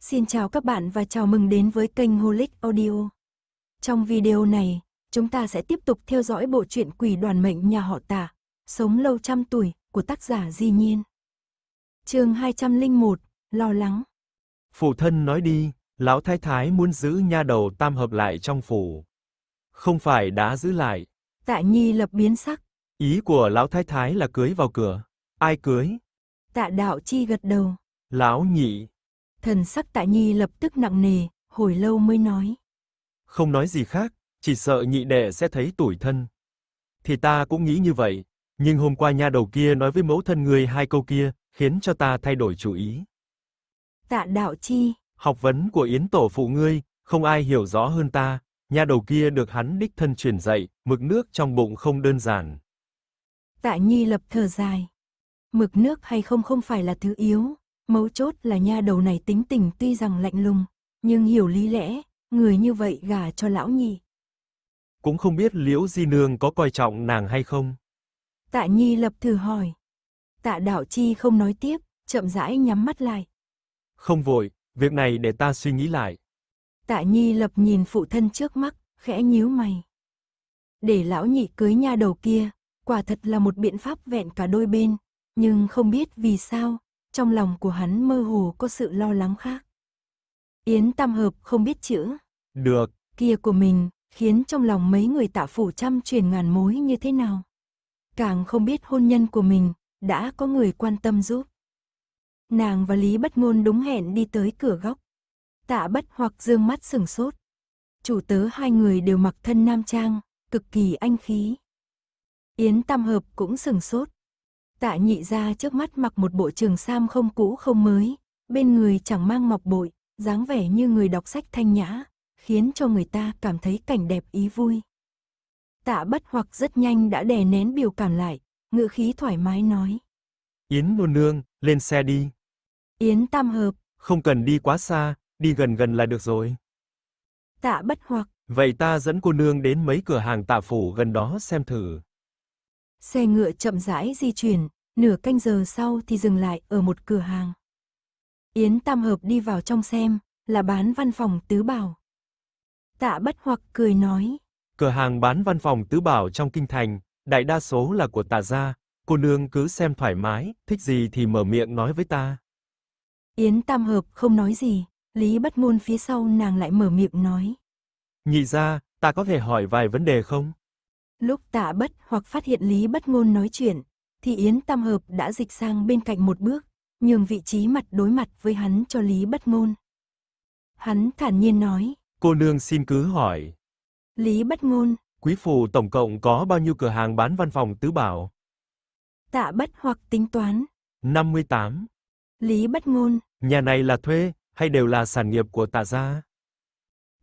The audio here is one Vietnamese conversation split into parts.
Xin chào các bạn và chào mừng đến với kênh Holic Audio. Trong video này, chúng ta sẽ tiếp tục theo dõi bộ truyện Quỷ đoàn mệnh nhà họ Tả, Sống lâu trăm tuổi của tác giả Di Nhiên. Chương 201: Lo lắng. Phụ thân nói đi, lão thái thái muốn giữ nha đầu tam hợp lại trong phủ. Không phải đã giữ lại. Tạ Nhi lập biến sắc. Ý của lão thái thái là cưới vào cửa. Ai cưới? Tạ Đạo Chi gật đầu. Lão nhị, Thần sắc tạ nhi lập tức nặng nề, hồi lâu mới nói. Không nói gì khác, chỉ sợ nhị đệ sẽ thấy tủi thân. Thì ta cũng nghĩ như vậy, nhưng hôm qua nha đầu kia nói với mẫu thân ngươi hai câu kia, khiến cho ta thay đổi chủ ý. Tạ đạo chi, học vấn của Yến tổ phụ ngươi, không ai hiểu rõ hơn ta, nha đầu kia được hắn đích thân truyền dạy, mực nước trong bụng không đơn giản. Tạ Nhi lập thở dài. Mực nước hay không không phải là thứ yếu, Mấu chốt là nha đầu này tính tình tuy rằng lạnh lùng, nhưng hiểu lý lẽ, người như vậy gả cho lão nhị. Cũng không biết liễu di nương có coi trọng nàng hay không. Tạ nhi lập thử hỏi. Tạ đạo chi không nói tiếp, chậm rãi nhắm mắt lại. Không vội, việc này để ta suy nghĩ lại. Tạ nhi lập nhìn phụ thân trước mắt, khẽ nhíu mày. Để lão nhị cưới nha đầu kia, quả thật là một biện pháp vẹn cả đôi bên, nhưng không biết vì sao, trong lòng của hắn mơ hồ có sự lo lắng khác. Yến Tam Hợp không biết chữ. Được. Kia của mình, khiến trong lòng mấy người tạ phủ trăm truyền ngàn mối như thế nào. Càng không biết hôn nhân của mình, đã có người quan tâm giúp. Nàng và Lý Bất Ngôn đúng hẹn đi tới cửa góc. Tạ Bất hoặc dương mắt sừng sốt. Chủ tớ hai người đều mặc thân nam trang, cực kỳ anh khí. Yến Tam Hợp cũng sừng sốt, Tạ nhị ra trước mắt mặc một bộ trường sam không cũ không mới, bên người chẳng mang ngọc bội, dáng vẻ như người đọc sách thanh nhã, khiến cho người ta cảm thấy cảnh đẹp ý vui. Tạ bất hoặc rất nhanh đã đè nén biểu cảm lại, ngữ khí thoải mái nói. Yến nô nương, lên xe đi. Yến tam hợp. Không cần đi quá xa, đi gần gần là được rồi. Tạ bất hoặc. Vậy ta dẫn cô nương đến mấy cửa hàng tạ phủ gần đó xem thử. Xe ngựa chậm rãi di chuyển, nửa canh giờ sau thì dừng lại ở một cửa hàng. Yến Tam Hợp đi vào trong xem, là bán văn phòng tứ bảo. Tạ bất hoặc cười nói. Cửa hàng bán văn phòng tứ bảo trong kinh thành, đại đa số là của tạ gia, cô nương cứ xem thoải mái, thích gì thì mở miệng nói với ta. Yến Tam Hợp không nói gì, Lý Bất môn phía sau nàng lại mở miệng nói. Nhị ra, ta có thể hỏi vài vấn đề không? Lúc tạ bất hoặc phát hiện Lý bất ngôn nói chuyện, thì Yến Tam Hợp đã dịch sang bên cạnh một bước, nhường vị trí mặt đối mặt với hắn cho Lý bất ngôn. Hắn thản nhiên nói. Cô nương xin cứ hỏi. Lý bất ngôn. Quý phủ tổng cộng có bao nhiêu cửa hàng bán văn phòng tứ bảo? Tạ bất hoặc tính toán. 58. Lý bất ngôn. Nhà này là thuê, hay đều là sản nghiệp của tạ gia?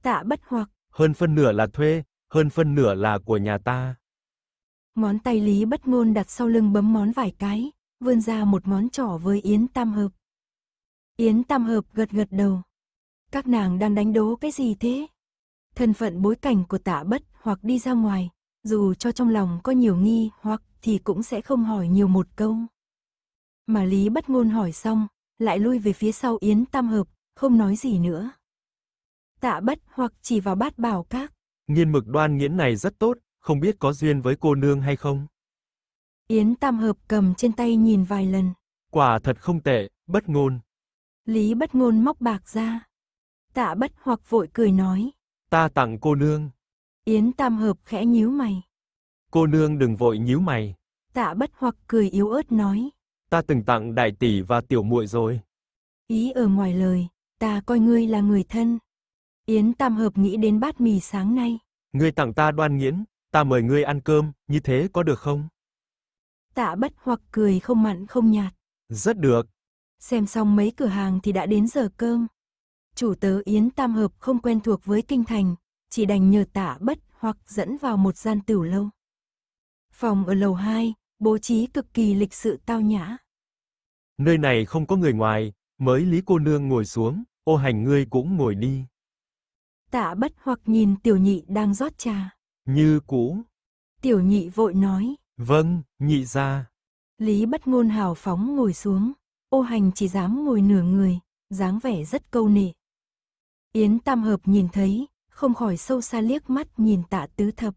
Tạ bất hoặc. Hơn phân nửa là thuê, hơn phân nửa là của nhà ta. Ngón tay Lý Bất Ngôn đặt sau lưng bấm món vài cái, vươn ra một món trỏ với Yến Tam Hợp. Yến Tam Hợp gật gật đầu. Các nàng đang đánh đố cái gì thế? Thân phận bối cảnh của tạ bất hoặc đi ra ngoài, dù cho trong lòng có nhiều nghi hoặc thì cũng sẽ không hỏi nhiều một câu. Mà Lý Bất Ngôn hỏi xong, lại lui về phía sau Yến Tam Hợp, không nói gì nữa. Tạ bất hoặc chỉ vào bát bảo các. Nghiên mực đoan nghiễn này rất tốt, không biết có duyên với cô nương hay không? Yến Tam Hợp cầm trên tay nhìn vài lần. Quả thật không tệ, bất ngôn. Lý bất ngôn móc bạc ra. Tạ bất hoặc vội cười nói. Ta tặng cô nương. Yến Tam Hợp khẽ nhíu mày. Cô nương đừng vội nhíu mày. Tạ bất hoặc cười yếu ớt nói. Ta từng tặng đại tỷ và tiểu muội rồi. Ý ở ngoài lời, ta coi ngươi là người thân. Yến Tam Hợp nghĩ đến bát mì sáng nay. Ngươi tặng ta đoan nghiễn, ta mời ngươi ăn cơm, như thế có được không? Tạ bất hoặc cười không mặn không nhạt. Rất được. Xem xong mấy cửa hàng thì đã đến giờ cơm. Chủ tớ Yến Tam Hợp không quen thuộc với kinh thành, chỉ đành nhờ tạ bất hoặc dẫn vào một gian tửu lâu. Phòng ở lầu 2, bố trí cực kỳ lịch sự tao nhã. Nơi này không có người ngoài, mới Lý cô nương ngồi xuống, ô hành ngươi cũng ngồi đi. Tạ bất hoặc nhìn tiểu nhị đang rót trà. Như cũ. Tiểu nhị vội nói. Vâng, nhị ra. Lý bất ngôn hào phóng ngồi xuống. Ô hành chỉ dám ngồi nửa người, dáng vẻ rất câu nệ. Yến Tam Hợp nhìn thấy, không khỏi sâu xa liếc mắt nhìn tạ tứ thập.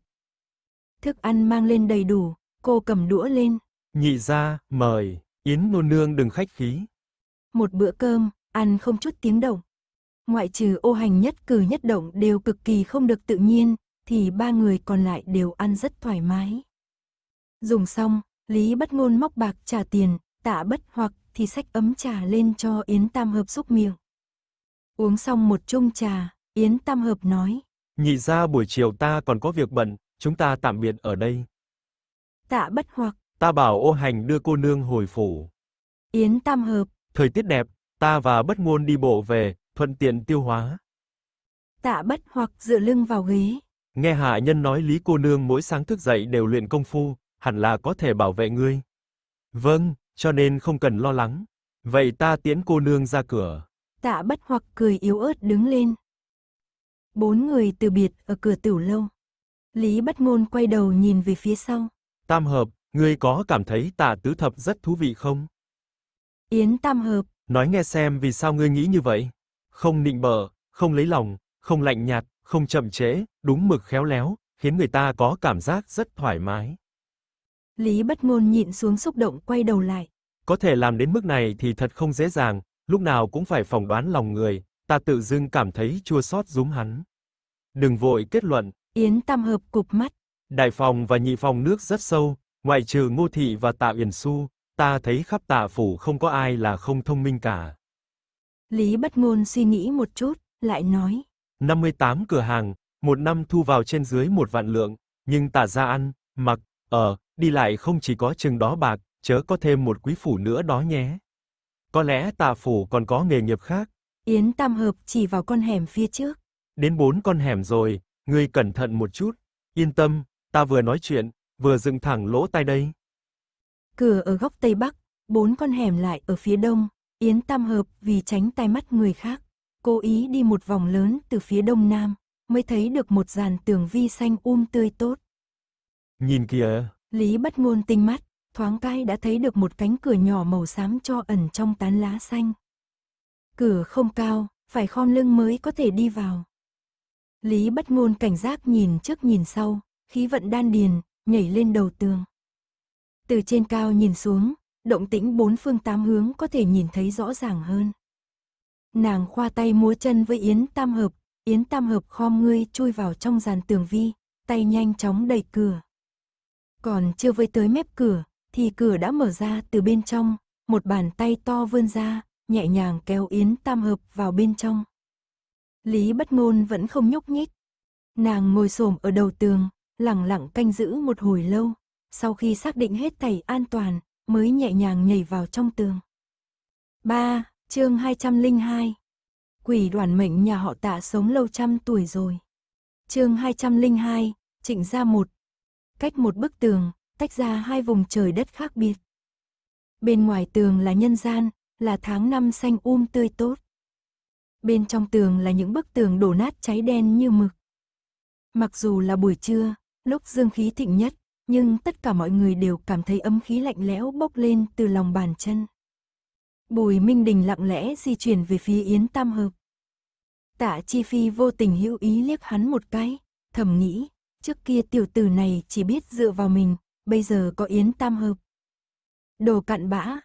Thức ăn mang lên đầy đủ, cô cầm đũa lên. Nhị ra, mời, Yến nô nương đừng khách khí. Một bữa cơm, ăn không chút tiếng động, ngoại trừ ô hành nhất cử nhất động đều cực kỳ không được tự nhiên, thì ba người còn lại đều ăn rất thoải mái. Dùng xong, Lý bất ngôn móc bạc trả tiền, tạ bất hoặc thì sách ấm trà lên cho Yến Tam Hợp xúc miệng. Uống xong một chung trà, Yến Tam Hợp nói. Nhị ra buổi chiều ta còn có việc bận, chúng ta tạm biệt ở đây. Tạ bất hoặc. Ta bảo ô hành đưa cô nương hồi phủ. Yến Tam Hợp. Thời tiết đẹp, ta và bất ngôn đi bộ về, thuận tiện tiêu hóa. Tạ bất hoặc dựa lưng vào ghế. Nghe hạ nhân nói Lý cô nương mỗi sáng thức dậy đều luyện công phu, hẳn là có thể bảo vệ ngươi. Vâng, cho nên không cần lo lắng. Vậy ta tiễn cô nương ra cửa. Tạ bất hoặc cười yếu ớt đứng lên. Bốn người từ biệt ở cửa tiểu lâu. Lý bất ngôn quay đầu nhìn về phía sau. Tam hợp, ngươi có cảm thấy tạ tứ thập rất thú vị không? Yến tam hợp. Nói nghe xem vì sao ngươi nghĩ như vậy? không nịnh bợ, không lấy lòng, không lạnh nhạt, không chậm trễ, đúng mực khéo léo, khiến người ta có cảm giác rất thoải mái. Lý Bất Ngôn nhịn xuống xúc động quay đầu lại. Có thể làm đến mức này thì thật không dễ dàng, lúc nào cũng phải phỏng đoán lòng người, ta tự dưng cảm thấy chua xót dúm hắn. Đừng vội kết luận. Yến Tam Hợp cụp mắt. Đại phòng và nhị phòng nước rất sâu, ngoại trừ Ngô Thị và Tạ Uyển Xu, ta thấy khắp Tạ phủ không có ai là không thông minh cả. Lý bất ngôn suy nghĩ một chút, lại nói. 58 cửa hàng, một năm thu vào trên dưới một vạn lượng, nhưng tả ra ăn, mặc, ở, đi lại không chỉ có chừng đó bạc, chớ có thêm một quý phủ nữa đó nhé. Có lẽ tà phủ còn có nghề nghiệp khác. Yến Tam Hợp chỉ vào con hẻm phía trước. Đến bốn con hẻm rồi, ngươi cẩn thận một chút. Yên tâm, ta vừa nói chuyện, vừa dựng thẳng lỗ tai đây. Cửa ở góc Tây Bắc, bốn con hẻm lại ở phía Đông, Yến Tam Hợp vì tránh tai mắt người khác, cố ý đi một vòng lớn từ phía đông nam, mới thấy được một dàn tường vi xanh um tươi tốt. Nhìn kìa! Lý bất ngôn tinh mắt, thoáng cai đã thấy được một cánh cửa nhỏ màu xám cho ẩn trong tán lá xanh. Cửa không cao, phải khom lưng mới có thể đi vào. Lý bất ngôn cảnh giác nhìn trước nhìn sau, khí vận đan điền, nhảy lên đầu tường. Từ trên cao nhìn xuống, động tĩnh bốn phương tám hướng có thể nhìn thấy rõ ràng hơn. Nàng khoa tay múa chân với Yến Tam Hợp, Yến Tam Hợp khom ngươi chui vào trong giàn tường vi, tay nhanh chóng đẩy cửa. Còn chưa với tới mép cửa, thì cửa đã mở ra từ bên trong, một bàn tay to vươn ra, nhẹ nhàng kéo Yến Tam Hợp vào bên trong. Lý bất ngôn vẫn không nhúc nhích. Nàng ngồi xổm ở đầu tường, lặng lặng canh giữ một hồi lâu, sau khi xác định hết thảy an toàn, mới nhẹ nhàng nhảy vào trong tường. 3. Chương 202 Quỷ đoàn mệnh nhà họ tạ sống lâu trăm tuổi rồi. Chương 202, trịnh ra một. Cách một bức tường, tách ra hai vùng trời đất khác biệt. Bên ngoài tường là nhân gian, là tháng năm xanh um tươi tốt. Bên trong tường là những bức tường đổ nát cháy đen như mực. Mặc dù là buổi trưa, lúc dương khí thịnh nhất, nhưng tất cả mọi người đều cảm thấy ấm khí lạnh lẽo bốc lên từ lòng bàn chân. Bùi Minh Đình lặng lẽ di chuyển về phía Yến Tam Hợp. Tạ Chi Phi vô tình hữu ý liếc hắn một cái, thầm nghĩ, trước kia tiểu tử này chỉ biết dựa vào mình, bây giờ có Yến Tam Hợp. Đồ cặn bã,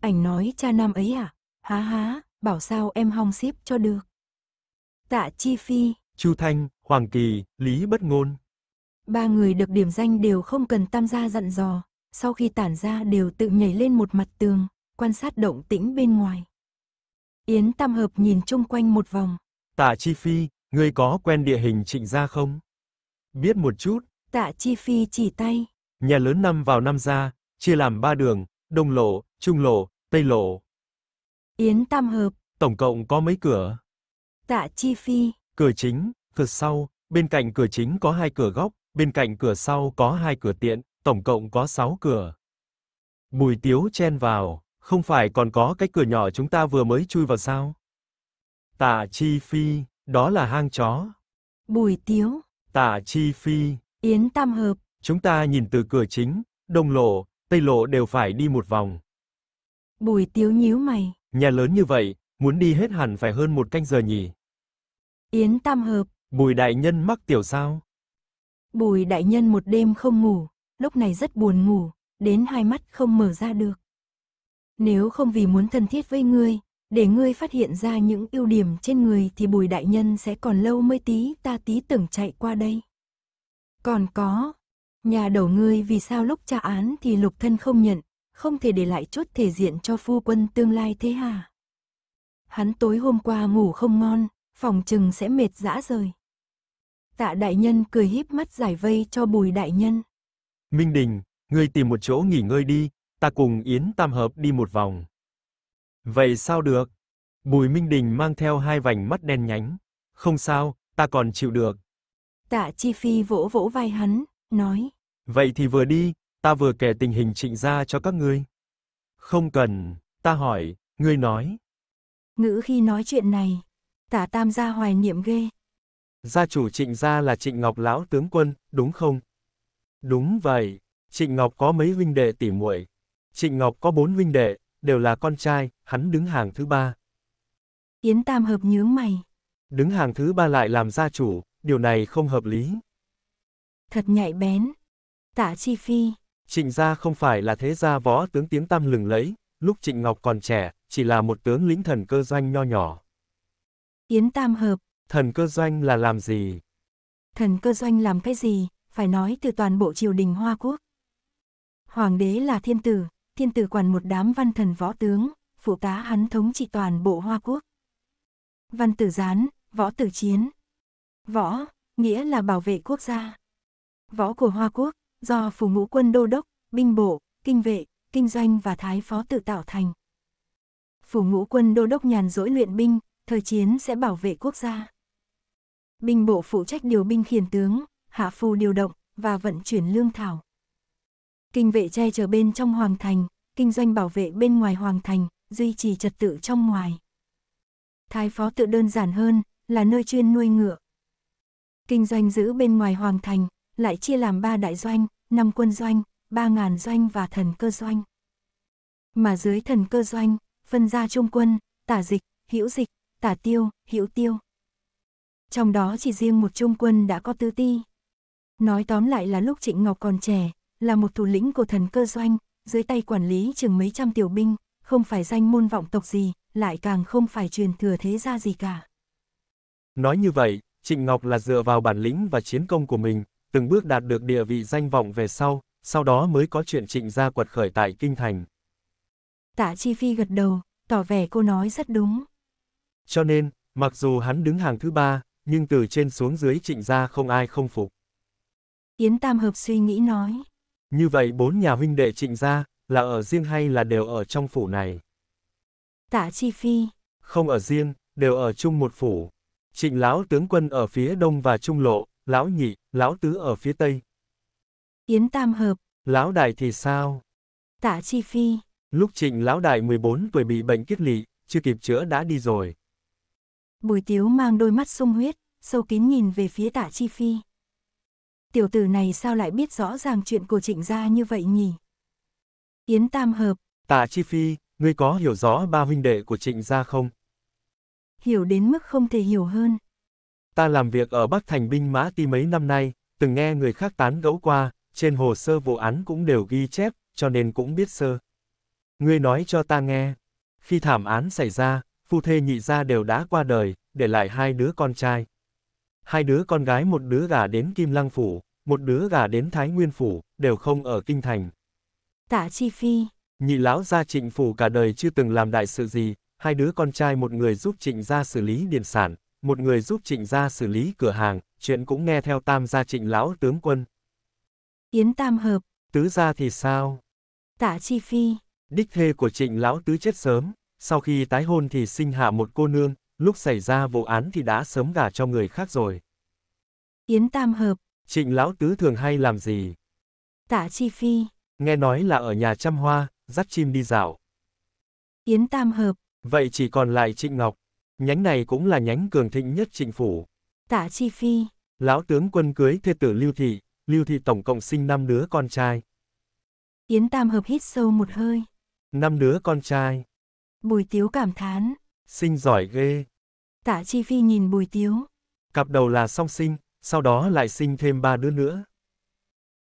ảnh nói cha nam ấy à, há há, bảo sao em hong xếp cho được. Tạ Chi Phi, Chu Thanh, Hoàng Kỳ, Lý Bất Ngôn, Ba người được điểm danh đều không cần tam gia dặn dò, sau khi tản ra đều tự nhảy lên một mặt tường, quan sát động tĩnh bên ngoài. Yến Tam Hợp nhìn chung quanh một vòng. Tạ Chi Phi, ngươi có quen địa hình trịnh gia không? Biết một chút. Tạ Chi Phi chỉ tay. Nhà lớn năm vào năm gia chia làm ba đường, đông lộ, trung lộ, tây lộ. Yến Tam Hợp. Tổng cộng có mấy cửa? Tạ Chi Phi. Cửa chính, cửa sau, bên cạnh cửa chính có hai cửa góc, bên cạnh cửa sau có hai cửa tiện, tổng cộng có sáu cửa. Bùi Tiếu chen vào, không phải còn có cái cửa nhỏ chúng ta vừa mới chui vào sao? Tạ Chi Phi, đó là hang chó. Bùi Tiếu. Tạ Chi Phi. Yến Tam Hợp. Chúng ta nhìn từ cửa chính, đông lộ, tây lộ đều phải đi một vòng. Bùi Tiếu nhíu mày. Nhà lớn như vậy, muốn đi hết hẳn phải hơn một canh giờ nhỉ? Yến Tam Hợp. Bùi đại nhân mắc tiểu sao? Bùi đại nhân một đêm không ngủ, lúc này rất buồn ngủ, đến hai mắt không mở ra được. Nếu không vì muốn thân thiết với ngươi, để ngươi phát hiện ra những ưu điểm trên người thì bùi đại nhân sẽ còn lâu mới tí ta tí tưởng chạy qua đây. Còn có, nhà đầu ngươi vì sao lúc tra án thì lục thân không nhận, không thể để lại chút thể diện cho phu quân tương lai thế hả? Hắn tối hôm qua ngủ không ngon, phòng chừng sẽ mệt dã rời. Tạ đại nhân cười híp mắt giải vây cho Bùi đại nhân. Minh Đình, ngươi tìm một chỗ nghỉ ngơi đi, ta cùng Yến Tam Hợp đi một vòng. Vậy sao được? Bùi Minh Đình mang theo hai vành mắt đen nhánh. Không sao, ta còn chịu được. Tạ Chi Phi vỗ vỗ vai hắn, nói. Vậy thì vừa đi, ta vừa kể tình hình trịnh gia cho các ngươi. Không cần, ta hỏi, ngươi nói. Ngữ khi nói chuyện này, Tạ tam gia hoài niệm ghê, Gia chủ trịnh gia là trịnh Ngọc lão tướng quân, đúng không? Đúng vậy, trịnh Ngọc có mấy huynh đệ tỉ muội Trịnh Ngọc có bốn huynh đệ, đều là con trai, hắn đứng hàng thứ ba. Yến Tam hợp nhướng mày. Đứng hàng thứ ba lại làm gia chủ, điều này không hợp lý. Thật nhạy bén. Tả Chi Phi. Trịnh gia không phải là thế gia võ tướng tiếng tam lừng lấy, lúc Trịnh Ngọc còn trẻ, chỉ là một tướng lĩnh thần cơ doanh nho nhỏ. Yến Tam Hợp, Thần cơ doanh là làm gì? Thần cơ doanh làm cái gì? Phải nói từ toàn bộ triều đình Hoa Quốc. Hoàng đế là thiên tử, thiên tử quản một đám văn thần võ tướng, phụ tá hắn thống trị toàn bộ Hoa Quốc. Văn tử gián, võ tử chiến. Võ, nghĩa là bảo vệ quốc gia. Võ của Hoa Quốc, do phủ ngũ quân đô đốc, binh bộ, kinh vệ, kinh doanh và thái phó tự tạo thành. Phủ ngũ quân đô đốc nhàn dỗi luyện binh, thời chiến sẽ bảo vệ quốc gia binh bộ phụ trách điều binh khiển tướng, hạ phù điều động và vận chuyển lương thảo. Kinh vệ che chở bên trong hoàng thành, kinh doanh bảo vệ bên ngoài hoàng thành, duy trì trật tự trong ngoài. Thái phó tự đơn giản hơn, là nơi chuyên nuôi ngựa. Kinh doanh giữ bên ngoài hoàng thành, lại chia làm ba đại doanh, năm quân doanh, ba ngàn doanh và thần cơ doanh. Mà dưới thần cơ doanh, phân ra trung quân, tả dịch, hữu dịch, tả tiêu, hữu tiêu trong đó chỉ riêng một trung quân đã có tư ti. Nói tóm lại là lúc Trịnh Ngọc còn trẻ, là một thủ lĩnh của thần cơ doanh, dưới tay quản lý chừng mấy trăm tiểu binh, không phải danh môn vọng tộc gì, lại càng không phải truyền thừa thế gia gì cả. Nói như vậy, Trịnh Ngọc là dựa vào bản lĩnh và chiến công của mình, từng bước đạt được địa vị danh vọng về sau, sau đó mới có chuyện Trịnh gia quật khởi tại Kinh Thành. Tạ Chi Phi gật đầu, tỏ vẻ cô nói rất đúng. Cho nên, mặc dù hắn đứng hàng thứ ba, nhưng từ trên xuống dưới trịnh gia không ai không phục. Yến Tam Hợp suy nghĩ nói. Như vậy bốn nhà huynh đệ trịnh gia, là ở riêng hay là đều ở trong phủ này? Tạ Chi Phi. Không ở riêng, đều ở chung một phủ. Trịnh lão tướng quân ở phía đông và trung lộ, lão nhị, lão tứ ở phía tây. Yến Tam Hợp. Lão đại thì sao? Tạ Chi Phi. Lúc trịnh lão đại 14 tuổi bị bệnh kiết lỵ, chưa kịp chữa đã đi rồi. Bùi Tiếu mang đôi mắt sung huyết, sâu kín nhìn về phía Tạ Chi Phi. Tiểu tử này sao lại biết rõ ràng chuyện của trịnh gia như vậy nhỉ? Yến Tam Hợp. Tạ Chi Phi, ngươi có hiểu rõ ba huynh đệ của trịnh gia không? Hiểu đến mức không thể hiểu hơn. Ta làm việc ở Bắc Thành binh mã ti mấy năm nay, từng nghe người khác tán gẫu qua, trên hồ sơ vụ án cũng đều ghi chép, cho nên cũng biết sơ. Ngươi nói cho ta nghe, khi thảm án xảy ra, phu thê nhị gia đều đã qua đời, để lại hai đứa con trai. Hai đứa con gái một đứa gà đến Kim Lăng Phủ, một đứa gà đến Thái Nguyên Phủ, đều không ở Kinh Thành. Tạ Chi Phi Nhị lão gia trịnh phủ cả đời chưa từng làm đại sự gì, hai đứa con trai một người giúp trịnh gia xử lý điền sản, một người giúp trịnh gia xử lý cửa hàng, chuyện cũng nghe theo tam gia trịnh lão tướng quân. Yến tam hợp Tứ gia thì sao? Tạ Chi Phi Đích thê của trịnh lão tứ chết sớm, sau khi tái hôn thì sinh hạ một cô nương, lúc xảy ra vụ án thì đã sớm gả cho người khác rồi. Yến Tam Hợp. Trịnh Lão Tứ thường hay làm gì? Tạ Chi Phi. Nghe nói là ở nhà chăm hoa, dắt chim đi dạo. Yến Tam Hợp. Vậy chỉ còn lại Trịnh Ngọc. Nhánh này cũng là nhánh cường thịnh nhất trịnh phủ. Tạ Chi Phi. Lão tướng quân cưới thê tử Lưu Thị, Lưu Thị tổng cộng sinh năm đứa con trai. Yến Tam Hợp hít sâu một hơi. Năm đứa con trai. Bùi Tiếu cảm thán. Sinh giỏi ghê. Tạ Chi Phi nhìn Bùi Tiếu. Cặp đầu là song sinh, sau đó lại sinh thêm ba đứa nữa.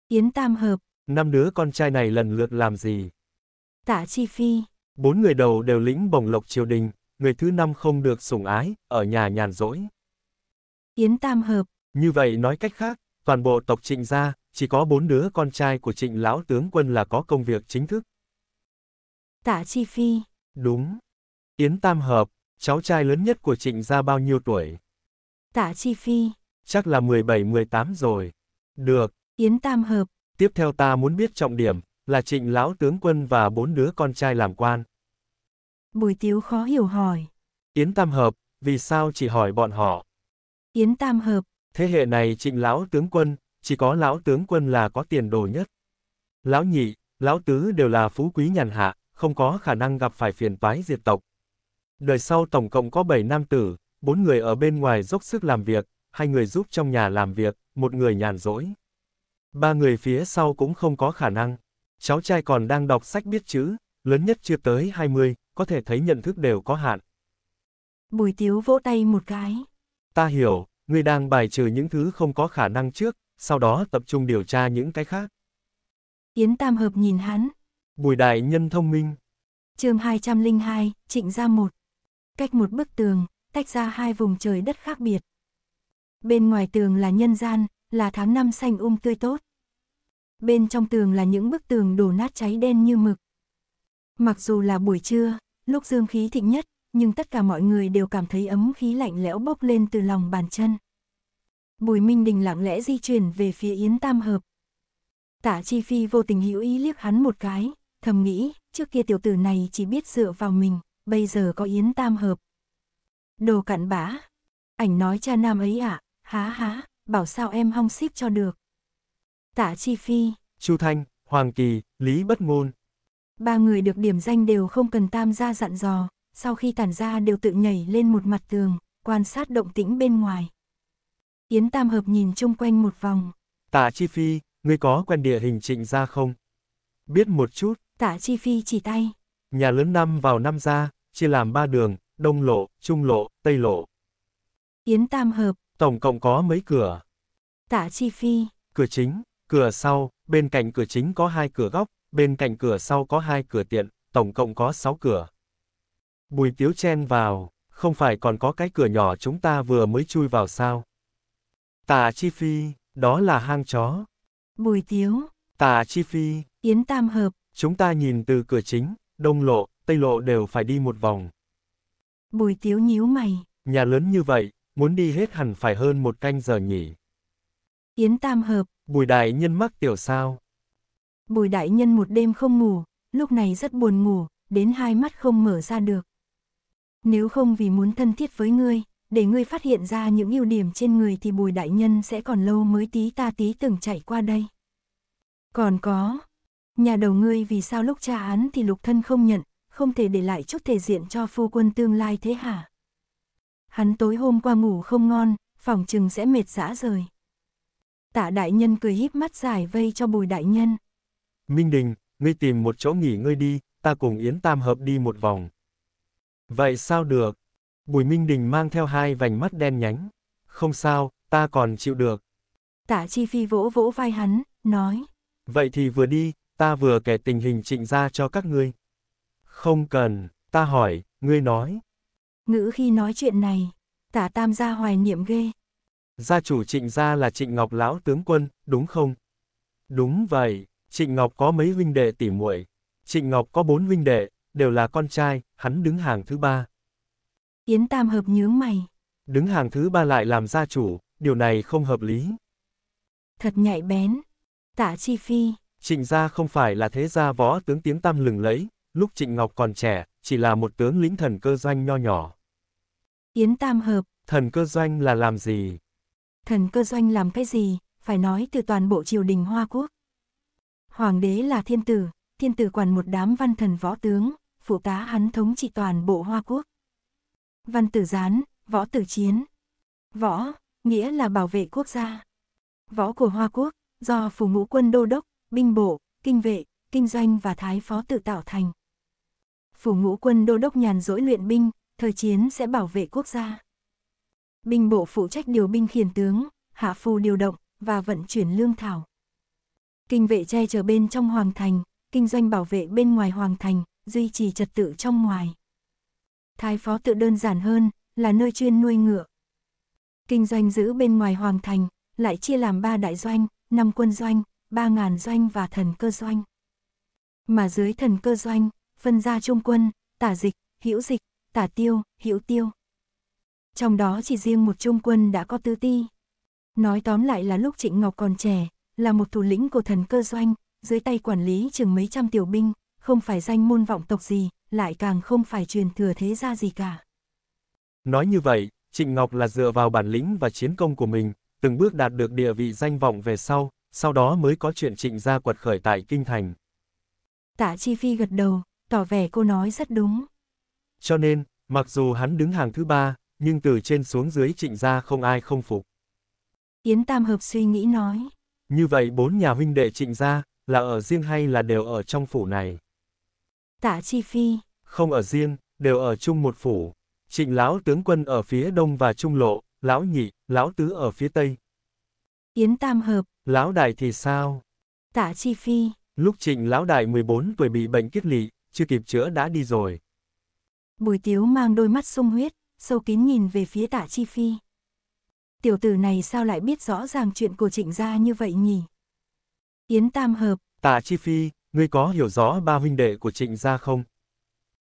Yến Tam Hợp. Năm đứa con trai này lần lượt làm gì? Tạ Chi Phi. Bốn người đầu đều lĩnh bổng lộc triều đình, người thứ năm không được sủng ái, ở nhà nhàn rỗi. Yến Tam Hợp. Như vậy nói cách khác, toàn bộ tộc trịnh gia, chỉ có bốn đứa con trai của trịnh lão tướng quân là có công việc chính thức. Tạ Chi Phi. Đúng. Yến Tam Hợp, cháu trai lớn nhất của Trịnh gia bao nhiêu tuổi? Tạ Chi Phi. Chắc là 17-18 rồi. Được. Yến Tam Hợp. Tiếp theo ta muốn biết trọng điểm, là Trịnh Lão Tướng Quân và bốn đứa con trai làm quan. Bùi Tiếu khó hiểu hỏi. Yến Tam Hợp, vì sao chỉ hỏi bọn họ? Yến Tam Hợp. Thế hệ này Trịnh Lão Tướng Quân, chỉ có Lão Tướng Quân là có tiền đồ nhất. Lão Nhị, Lão Tứ đều là phú quý nhàn hạ, không có khả năng gặp phải phiền toái diệt tộc. Đời sau tổng cộng có 7 nam tử, 4 người ở bên ngoài dốc sức làm việc, hai người giúp trong nhà làm việc, một người nhàn rỗi. Ba người phía sau cũng không có khả năng. Cháu trai còn đang đọc sách biết chữ, lớn nhất chưa tới 20, có thể thấy nhận thức đều có hạn. Bùi Tiếu vỗ tay một cái. Ta hiểu, ngươi đang bài trừ những thứ không có khả năng trước, sau đó tập trung điều tra những cái khác. Yến Tam Hợp nhìn hắn, Bùi đại nhân thông minh. chương 202, trịnh gia một. Cách một bức tường, tách ra hai vùng trời đất khác biệt. Bên ngoài tường là nhân gian, là tháng năm xanh um tươi tốt. Bên trong tường là những bức tường đổ nát cháy đen như mực. Mặc dù là buổi trưa, lúc dương khí thịnh nhất, nhưng tất cả mọi người đều cảm thấy ấm khí lạnh lẽo bốc lên từ lòng bàn chân. Bùi Minh Đình lặng lẽ di chuyển về phía Yến Tam Hợp. Tả Chi Phi vô tình hữu ý liếc hắn một cái, thầm nghĩ, trước kia tiểu tử này chỉ biết dựa vào mình, bây giờ có yến tam hợp. Đồ cặn bã, ảnh nói cha nam ấy ạ, à, há há, bảo sao em hong ship cho được. tạ Chi Phi, Chu Thanh, Hoàng Kỳ, Lý Bất Ngôn. Ba người được điểm danh đều không cần tam gia dặn dò, sau khi tản ra đều tự nhảy lên một mặt tường, quan sát động tĩnh bên ngoài. Yến Tam Hợp nhìn chung quanh một vòng. Tạ Chi Phi, ngươi có quen địa hình trịnh gia không? Biết một chút. Tạ Chi Phi chỉ tay. Nhà lớn năm vào năm ra, chia làm ba đường, đông lộ, trung lộ, tây lộ. Yến tam hợp. Tổng cộng có mấy cửa? Tạ Chi Phi. Cửa chính, cửa sau, bên cạnh cửa chính có hai cửa góc, bên cạnh cửa sau có hai cửa tiện, tổng cộng có sáu cửa. Bùi tiếu chen vào, không phải còn có cái cửa nhỏ chúng ta vừa mới chui vào sao? Tà Chi Phi, đó là hang chó. Bùi tiếu. Tà Chi Phi. Yến Tam Hợp, Chúng ta nhìn từ cửa chính, đông lộ, tây lộ đều phải đi một vòng. Bùi tiếu nhíu mày. Nhà lớn như vậy, muốn đi hết hẳn phải hơn một canh giờ nhỉ. Yến tam hợp. Bùi đại nhân mắc tiểu sao. Bùi đại nhân một đêm không ngủ, lúc này rất buồn ngủ, đến hai mắt không mở ra được. Nếu không vì muốn thân thiết với ngươi, để ngươi phát hiện ra những ưu điểm trên người thì bùi đại nhân sẽ còn lâu mới tí ta tí từng chạy qua đây. Còn có, Nhà đầu ngươi vì sao lúc cha án thì lục thân không nhận, không thể để lại chút thể diện cho phu quân tương lai thế hả? Hắn tối hôm qua ngủ không ngon, phòng chừng sẽ mệt dã rời. Tạ đại nhân cười híp mắt giải vây cho bùi đại nhân. Minh Đình, ngươi tìm một chỗ nghỉ ngươi đi, ta cùng Yến Tam Hợp đi một vòng. Vậy sao được? Bùi Minh Đình mang theo hai vành mắt đen nhánh. Không sao, ta còn chịu được. Tạ Chi Phi vỗ vỗ vai hắn, nói. Vậy thì vừa đi, ta vừa kể tình hình trịnh gia cho các ngươi. Không cần, ta hỏi, ngươi nói. Ngữ khi nói chuyện này, tả tam gia hoài niệm ghê. Gia chủ trịnh gia là trịnh Ngọc lão tướng quân, đúng không? Đúng vậy, trịnh Ngọc có mấy huynh đệ tỉ muội Trịnh Ngọc có bốn huynh đệ, đều là con trai, hắn đứng hàng thứ ba. Yến Tam hợp nhướng mày. Đứng hàng thứ ba lại làm gia chủ, điều này không hợp lý. Thật nhạy bén. Tả Chi Phi, Trịnh gia không phải là thế gia võ tướng tiếng tăm lừng lẫy, lúc Trịnh Ngọc còn trẻ, chỉ là một tướng lĩnh thần cơ doanh nho nhỏ. Yến Tam Hợp. Thần cơ doanh là làm gì? Thần cơ doanh làm cái gì, phải nói từ toàn bộ triều đình Hoa Quốc. Hoàng đế là thiên tử, thiên tử quản một đám văn thần võ tướng, phụ tá hắn thống trị toàn bộ Hoa Quốc. Văn tử gián, võ tử chiến. Võ, nghĩa là bảo vệ quốc gia. Võ của Hoa Quốc, do phủ ngũ quân đô đốc, binh bộ, kinh vệ, kinh doanh và thái phó tự tạo thành. Phủ ngũ quân đô đốc nhàn dỗi luyện binh, thời chiến sẽ bảo vệ quốc gia. Binh bộ phụ trách điều binh khiển tướng, hạ phù điều động và vận chuyển lương thảo. Kinh vệ che chở bên trong hoàng thành, kinh doanh bảo vệ bên ngoài hoàng thành, duy trì trật tự trong ngoài. Thái phó tự đơn giản hơn, là nơi chuyên nuôi ngựa. Kinh doanh giữ bên ngoài hoàng thành, lại chia làm ba đại doanh, năm quân doanh, ba ngàn doanh và thần cơ doanh. Mà dưới thần cơ doanh, phân ra trung quân, tả dịch, hữu dịch, tả tiêu, hữu tiêu. Trong đó chỉ riêng một trung quân đã có tư ti. Nói tóm lại là lúc Trịnh Ngọc còn trẻ, là một thủ lĩnh của thần cơ doanh, dưới tay quản lý chừng mấy trăm tiểu binh, không phải danh môn vọng tộc gì, lại càng không phải truyền thừa thế gia gì cả. Nói như vậy, Trịnh Ngọc là dựa vào bản lĩnh và chiến công của mình, từng bước đạt được địa vị danh vọng về sau, sau đó mới có chuyện trịnh gia quật khởi tại Kinh Thành. Tạ Chi Phi gật đầu, tỏ vẻ cô nói rất đúng. Cho nên, mặc dù hắn đứng hàng thứ ba, nhưng từ trên xuống dưới trịnh gia không ai không phục. Yến Tam Hợp suy nghĩ nói. Như vậy bốn nhà huynh đệ trịnh gia, là ở riêng hay là đều ở trong phủ này? Tạ Chi Phi. Không ở riêng, đều ở chung một phủ. Trịnh lão tướng quân ở phía đông và trung lộ, lão nhị, lão tứ ở phía tây, Yến Tam Hợp. Lão đại thì sao? Tạ Chi Phi. Lúc trịnh lão đại 14 tuổi bị bệnh kiết lỵ, chưa kịp chữa đã đi rồi. Bùi Tiếu mang đôi mắt sung huyết, sâu kín nhìn về phía Tạ Chi Phi. Tiểu tử này sao lại biết rõ ràng chuyện của trịnh gia như vậy nhỉ? Yến Tam Hợp. Tạ Chi Phi, ngươi có hiểu rõ ba huynh đệ của trịnh gia không?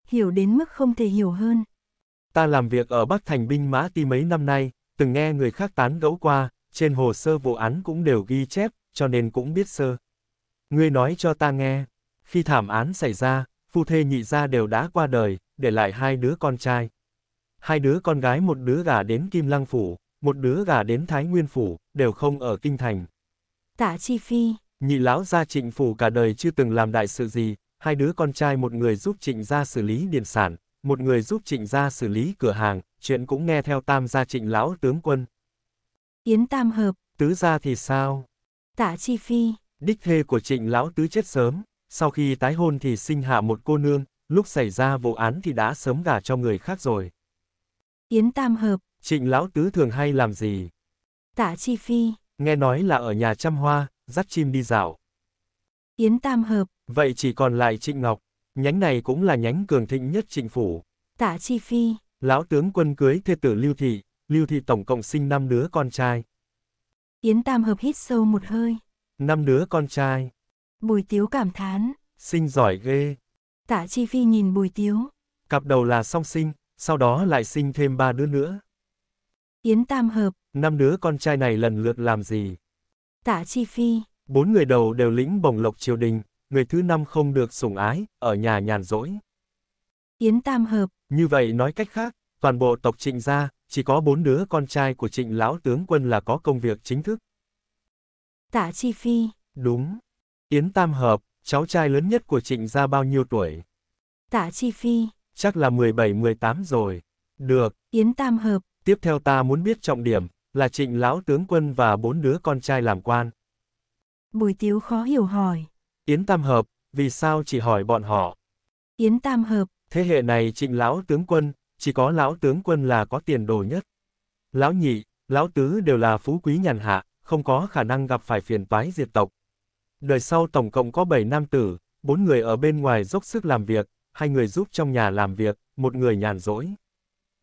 Hiểu đến mức không thể hiểu hơn. Ta làm việc ở Bắc Thành binh mã ti mấy năm nay, từng nghe người khác tán gẫu qua, trên hồ sơ vụ án cũng đều ghi chép, cho nên cũng biết sơ. Ngươi nói cho ta nghe, khi thảm án xảy ra, phu thê nhị gia đều đã qua đời, để lại hai đứa con trai. Hai đứa con gái một đứa gà đến Kim Lăng Phủ, một đứa gà đến Thái Nguyên Phủ, đều không ở Kinh Thành. Tạ Chi Phi Nhị lão gia trịnh phủ cả đời chưa từng làm đại sự gì, hai đứa con trai một người giúp trịnh gia xử lý điền sản, một người giúp trịnh gia xử lý cửa hàng, chuyện cũng nghe theo tam gia trịnh lão tướng quân, Yến Tam Hợp. Tứ gia thì sao? Tạ Chi Phi. Đích thê của trịnh lão tứ chết sớm, sau khi tái hôn thì sinh hạ một cô nương, lúc xảy ra vụ án thì đã sớm gả cho người khác rồi. Yến Tam Hợp. Trịnh lão tứ thường hay làm gì? Tạ Chi Phi. Nghe nói là ở nhà chăm hoa, dắt chim đi dạo. Yến Tam Hợp. Vậy chỉ còn lại Trịnh Ngọc, nhánh này cũng là nhánh cường thịnh nhất trịnh phủ. Tạ Chi Phi. Lão tướng quân cưới thê tử Lưu Thị, Lưu Thị tổng cộng sinh 5 đứa con trai. Yến Tam Hợp hít sâu một hơi. 5 đứa con trai. Bùi Tiếu cảm thán. Sinh giỏi ghê. Tạ Chi Phi nhìn Bùi Tiếu. Cặp đầu là song sinh, sau đó lại sinh thêm 3 đứa nữa. Yến Tam Hợp. 5 đứa con trai này lần lượt làm gì? Tạ Chi Phi. Bốn người đầu đều lĩnh bổng lộc triều đình, người thứ năm không được sủng ái, ở nhà nhàn rỗi. Yến Tam Hợp. Như vậy nói cách khác, toàn bộ tộc trịnh gia, chỉ có bốn đứa con trai của trịnh lão tướng quân là có công việc chính thức. Tạ Chi Phi. Đúng. Yến Tam Hợp, cháu trai lớn nhất của trịnh gia bao nhiêu tuổi? Tạ Chi Phi. Chắc là 17-18 rồi. Được. Yến Tam Hợp. Tiếp theo ta muốn biết trọng điểm, là trịnh lão tướng quân và bốn đứa con trai làm quan. Bùi Tiếu khó hiểu hỏi. Yến Tam Hợp, vì sao chỉ hỏi bọn họ? Yến Tam Hợp. Thế hệ này trịnh lão tướng quân, chỉ có lão tướng quân là có tiền đồ nhất. Lão nhị, lão tứ đều là phú quý nhàn hạ, không có khả năng gặp phải phiền toái diệt tộc. Đời sau tổng cộng có 7 nam tử, bốn người ở bên ngoài dốc sức làm việc, hai người giúp trong nhà làm việc, một người nhàn rỗi.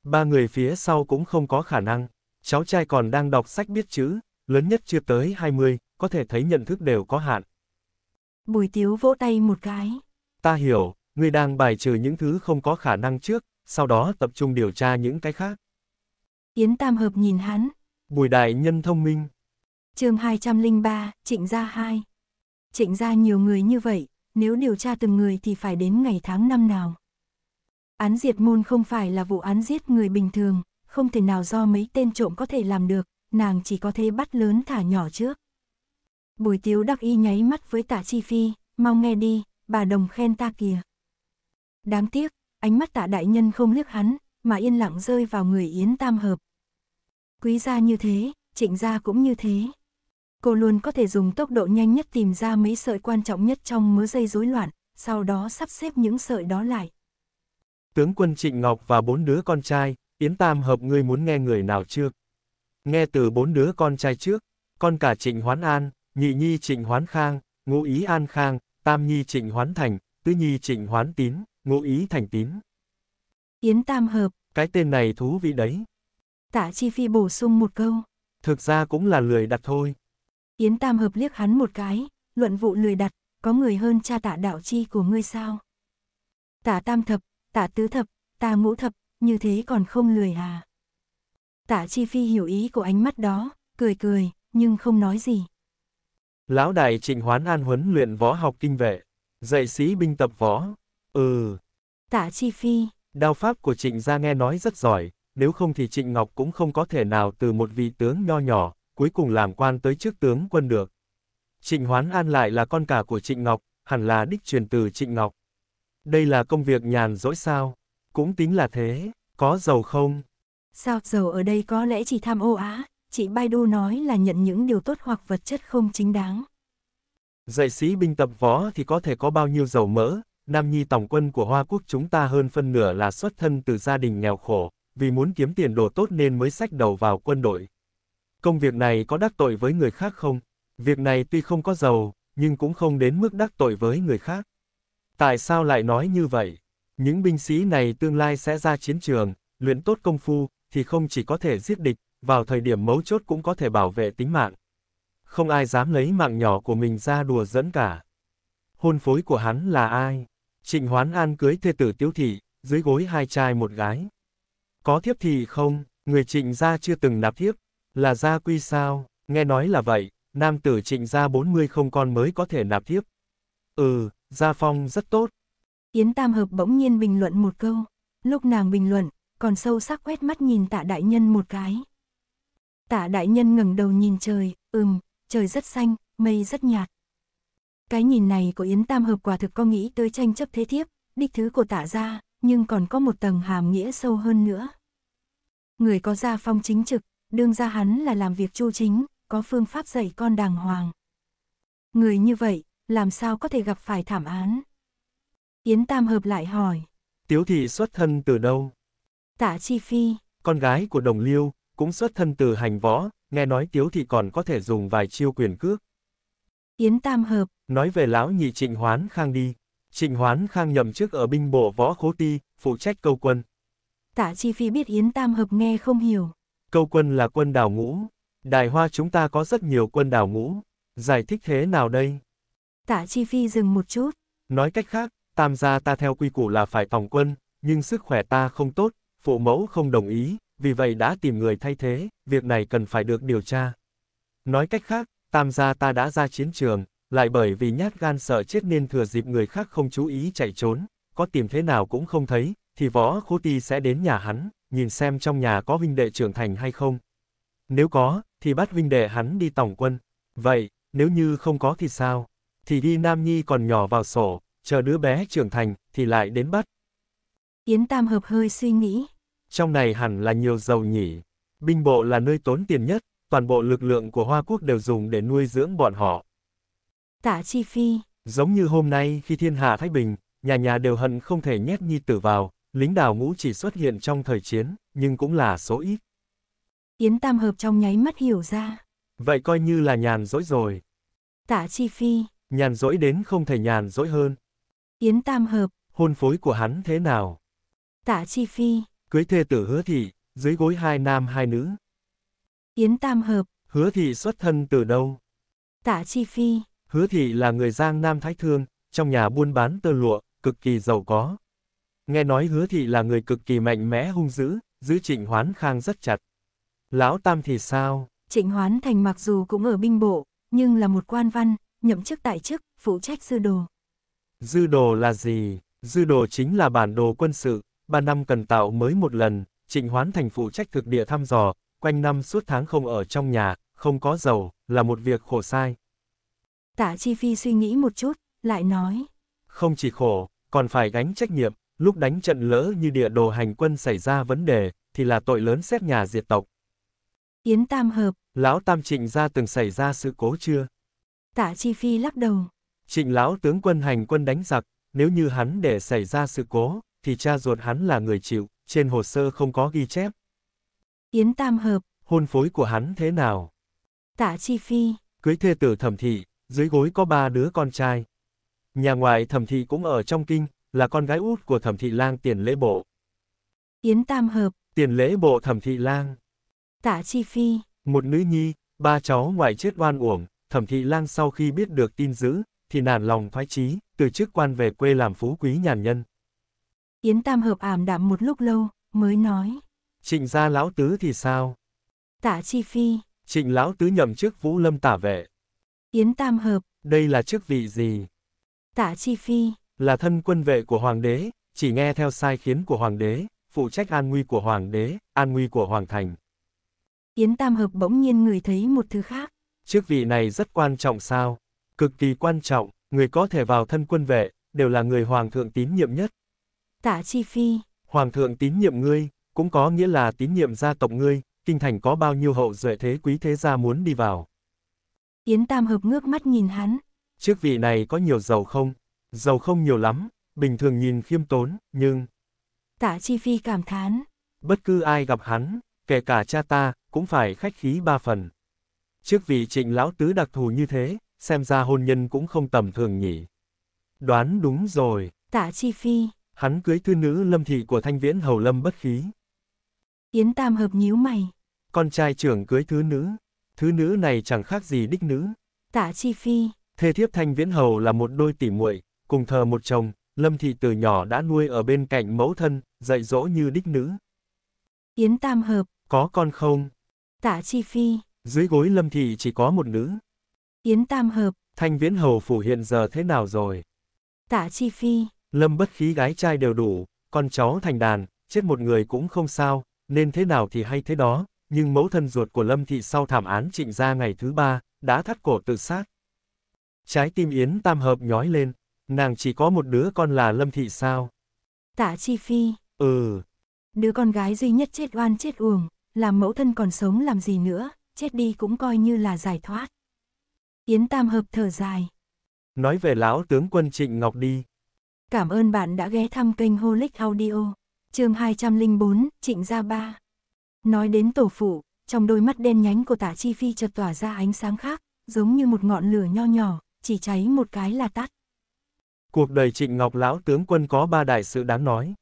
Ba người phía sau cũng không có khả năng, cháu trai còn đang đọc sách biết chữ, lớn nhất chưa tới 20, có thể thấy nhận thức đều có hạn. Bùi Tiếu vỗ tay một cái. Ta hiểu, ngươi đang bài trừ những thứ không có khả năng trước, sau đó tập trung điều tra những cái khác. Yến Tam Hợp nhìn hắn. Bùi đại nhân thông minh. chương 203, Trịnh Gia 2. Trịnh Gia nhiều người như vậy, nếu điều tra từng người thì phải đến ngày tháng năm nào. Án diệt môn không phải là vụ án giết người bình thường, không thể nào do mấy tên trộm có thể làm được, nàng chỉ có thể bắt lớn thả nhỏ trước. Bùi tiếu đắc y nháy mắt với tả chi phi, mau nghe đi, bà đồng khen ta kìa. Đáng tiếc, ánh mắt tạ đại nhân không liếc hắn, mà yên lặng rơi vào người Yến Tam Hợp. Quý gia như thế, trịnh gia cũng như thế. Cô luôn có thể dùng tốc độ nhanh nhất tìm ra mấy sợi quan trọng nhất trong mớ dây rối loạn, sau đó sắp xếp những sợi đó lại. Tướng quân Trịnh Ngọc và bốn đứa con trai, Yến Tam Hợp ngươi muốn nghe người nào trước Nghe từ bốn đứa con trai trước, con cả Trịnh Hoán An, nhị nhi Trịnh Hoán Khang, ngũ ý An Khang, tam nhi Trịnh Hoán Thành, tứ nhi Trịnh Hoán Tín, ngụ ý thành tín, Yến tam hợp. Cái tên này thú vị đấy. Tạ Chi Phi bổ sung một câu. Thực ra cũng là lười đặt thôi. Yến tam hợp liếc hắn một cái, luận vụ lười đặt, có người hơn cha tạ đạo chi của ngươi sao? Tạ tam thập, tạ tứ thập, tạ ngũ thập, như thế còn không lười à? Tạ Chi Phi hiểu ý của ánh mắt đó, cười cười, nhưng không nói gì. Lão đại trịnh hoán an huấn luyện võ học kinh vệ, dạy sĩ binh tập võ, Ừ. Tạ Chi Phi. Đao pháp của Trịnh gia nghe nói rất giỏi, nếu không thì Trịnh Ngọc cũng không có thể nào từ một vị tướng nho nhỏ, cuối cùng làm quan tới trước tướng quân được. Trịnh Hoán An lại là con cả của Trịnh Ngọc, hẳn là đích truyền từ Trịnh Ngọc. Đây là công việc nhàn rỗi sao? Cũng tính là thế, có giàu không? Sao giàu ở đây có lẽ chỉ tham ô á, chị Baidu nói là nhận những điều tốt hoặc vật chất không chính đáng. Dạy sĩ binh tập võ thì có thể có bao nhiêu dầu mỡ, Nam Nhi tổng quân của Hoa Quốc chúng ta hơn phân nửa là xuất thân từ gia đình nghèo khổ, vì muốn kiếm tiền đồ tốt nên mới sách đầu vào quân đội. Công việc này có đắc tội với người khác không? Việc này tuy không có giàu, nhưng cũng không đến mức đắc tội với người khác. Tại sao lại nói như vậy? Những binh sĩ này tương lai sẽ ra chiến trường, luyện tốt công phu, thì không chỉ có thể giết địch, vào thời điểm mấu chốt cũng có thể bảo vệ tính mạng. Không ai dám lấy mạng nhỏ của mình ra đùa dẫn cả. Hôn phối của hắn là ai? Trịnh Hoán An cưới thê tử Tiếu Thị, dưới gối hai trai một gái. Có thiếp thị không, người trịnh gia chưa từng nạp thiếp, là gia quy sao, nghe nói là vậy, nam tử trịnh gia 40 không con mới có thể nạp thiếp. Ừ, gia phong rất tốt. Yến Tam Hợp bỗng nhiên bình luận một câu, lúc nàng bình luận, còn sâu sắc quét mắt nhìn tạ đại nhân một cái. Tạ đại nhân ngẩng đầu nhìn trời, ừm, trời rất xanh, mây rất nhạt. Cái nhìn này của Yến Tam Hợp quả thực có nghĩ tới tranh chấp thế thiếp, đích thứ của tả gia, nhưng còn có một tầng hàm nghĩa sâu hơn nữa. Người có gia phong chính trực, đương ra hắn là làm việc chu chính, có phương pháp dạy con đàng hoàng. Người như vậy, làm sao có thể gặp phải thảm án? Yến Tam Hợp lại hỏi. Tiếu thị xuất thân từ đâu? Tả Chi Phi. Con gái của Đồng Liêu, cũng xuất thân từ hành võ, nghe nói Tiếu thị còn có thể dùng vài chiêu quyền cước, Yến Tam Hợp. Nói về lão nhị Trịnh Hoán Khang đi. Trịnh Hoán Khang nhậm chức ở binh bộ võ khố ti, phụ trách câu quân. Tạ Chi Phi biết Yến Tam Hợp nghe không hiểu. Câu quân là quân đào ngũ. Đại Hoa chúng ta có rất nhiều quân đào ngũ. Giải thích thế nào đây? Tạ Chi Phi dừng một chút. Nói cách khác, tam gia ta theo quy củ là phải phòng quân, nhưng sức khỏe ta không tốt, phụ mẫu không đồng ý, vì vậy đã tìm người thay thế, việc này cần phải được điều tra. Nói cách khác, Tam gia ta đã ra chiến trường, lại bởi vì nhát gan sợ chết nên thừa dịp người khác không chú ý chạy trốn, có tìm thế nào cũng không thấy, thì võ khố ti sẽ đến nhà hắn, nhìn xem trong nhà có huynh đệ trưởng thành hay không. Nếu có, thì bắt huynh đệ hắn đi tổng quân. Vậy, nếu như không có thì sao? Thì đi Nam Nhi còn nhỏ vào sổ, chờ đứa bé trưởng thành, thì lại đến bắt. Yến Tam Hợp hơi suy nghĩ. Trong này hẳn là nhiều dầu nhỉ. Binh bộ là nơi tốn tiền nhất, toàn bộ lực lượng của Hoa Quốc đều dùng để nuôi dưỡng bọn họ. Tả Chi Phi Giống như hôm nay khi thiên hạ Thái Bình, nhà nhà đều hận không thể nhét nhi tử vào, lính đào ngũ chỉ xuất hiện trong thời chiến, nhưng cũng là số ít. Yến Tam Hợp trong nháy mắt hiểu ra. Vậy coi như là nhàn dỗi rồi. Tả Chi Phi Nhàn dỗi đến không thể nhàn dỗi hơn. Yến Tam Hợp Hôn phối của hắn thế nào? Tả Chi Phi Cưới thê tử hứa thị, dưới gối hai nam hai nữ. Yến Tam Hợp. Hứa thị xuất thân từ đâu? Tạ Chi Phi. Hứa thị là người Giang Nam Thái Thương, trong nhà buôn bán tơ lụa, cực kỳ giàu có. Nghe nói hứa thị là người cực kỳ mạnh mẽ hung dữ, giữ trịnh hoán khang rất chặt. Lão Tam thì sao? Trịnh hoán thành mặc dù cũng ở binh bộ, nhưng là một quan văn, nhậm chức tại chức, phụ trách dư đồ. Dư đồ là gì? Dư đồ chính là bản đồ quân sự, ba năm cần tạo mới một lần, trịnh hoán thành phụ trách thực địa thăm dò, quanh năm suốt tháng không ở trong nhà, không có giàu, là một việc khổ sai. Tạ Chi Phi suy nghĩ một chút, lại nói. Không chỉ khổ, còn phải gánh trách nhiệm, lúc đánh trận lỡ như địa đồ hành quân xảy ra vấn đề, thì là tội lớn xét nhà diệt tộc. Yến Tam Hợp. Lão Tam Trịnh ra từng xảy ra sự cố chưa? Tạ Chi Phi lắc đầu. Trịnh lão tướng quân hành quân đánh giặc, nếu như hắn để xảy ra sự cố, thì cha ruột hắn là người chịu, trên hồ sơ không có ghi chép, Yến Tam Hợp. Hôn phối của hắn thế nào? Tạ Chi Phi. Cưới thê tử thẩm thị, dưới gối có ba đứa con trai. Nhà ngoại thẩm thị cũng ở trong kinh, là con gái út của thẩm thị lang tiền lễ bộ. Yến Tam Hợp. Tiền lễ bộ thẩm thị lang. Tạ Chi Phi. Một nữ nhi, ba cháu ngoại chết oan uổng, thẩm thị lang sau khi biết được tin dữ, thì nản lòng thoái chí, từ chức quan về quê làm phú quý nhàn nhân. Yến Tam Hợp ảm đạm một lúc lâu, mới nói. Trịnh gia lão tứ thì sao? Tả chi phi. Trịnh lão tứ nhậm chức vũ lâm tả vệ. Yến tam hợp. Đây là chức vị gì? Tả chi phi. Là thân quân vệ của hoàng đế, chỉ nghe theo sai khiến của hoàng đế, phụ trách an nguy của hoàng đế, an nguy của hoàng thành. Yến tam hợp bỗng nhiên người thấy một thứ khác. Chức vị này rất quan trọng sao? Cực kỳ quan trọng, người có thể vào thân quân vệ, đều là người hoàng thượng tín nhiệm nhất. Tả chi phi. Hoàng thượng tín nhiệm ngươi, cũng có nghĩa là tín nhiệm gia tộc ngươi, kinh thành có bao nhiêu hậu duệ thế quý thế gia muốn đi vào. Yến Tam Hợp ngước mắt nhìn hắn. Chức vị này có nhiều giàu không? Giàu không nhiều lắm, bình thường nhìn khiêm tốn, nhưng... Tạ Chi Phi cảm thán. Bất cứ ai gặp hắn, kể cả cha ta, cũng phải khách khí ba phần. Trước vị trịnh lão tứ đặc thù như thế, xem ra hôn nhân cũng không tầm thường nhỉ. Đoán đúng rồi. Tạ Chi Phi. Hắn cưới thư nữ lâm thị của thanh viễn hầu lâm bất khí. Yến Tam Hợp nhíu mày. Con trai trưởng cưới thứ nữ. Thứ nữ này chẳng khác gì đích nữ. Tạ Chi Phi. Thê thiếp Thanh Viễn Hầu là một đôi tỉ muội, cùng thờ một chồng, Lâm Thị từ nhỏ đã nuôi ở bên cạnh mẫu thân, dạy dỗ như đích nữ. Yến Tam Hợp. Có con không? Tạ Chi Phi. Dưới gối Lâm Thị chỉ có một nữ. Yến Tam Hợp. Thanh Viễn Hầu phủ hiện giờ thế nào rồi? Tạ Chi Phi. Lâm bất khí gái trai đều đủ, con cháu thành đàn, chết một người cũng không sao, nên thế nào thì hay thế đó, nhưng mẫu thân ruột của Lâm Thị sau thảm án trịnh gia ngày thứ ba, đã thắt cổ tự sát. Trái tim Yến Tam Hợp nhói lên, nàng chỉ có một đứa con là Lâm Thị sao? Tạ Chi Phi. Ừ. Đứa con gái duy nhất chết oan chết uổng, làm mẫu thân còn sống làm gì nữa, chết đi cũng coi như là giải thoát. Yến Tam Hợp thở dài. Nói về lão tướng quân Trịnh Ngọc đi. Cảm ơn bạn đã ghé thăm kênh Holic Audio chương 204, Trịnh Gia Ba. Nói đến tổ phụ, trong đôi mắt đen nhánh của tả chi phi chợt tỏa ra ánh sáng khác, giống như một ngọn lửa nho nhỏ, chỉ cháy một cái là tắt. Cuộc đời trịnh ngọc lão tướng quân có ba đại sự đáng nói.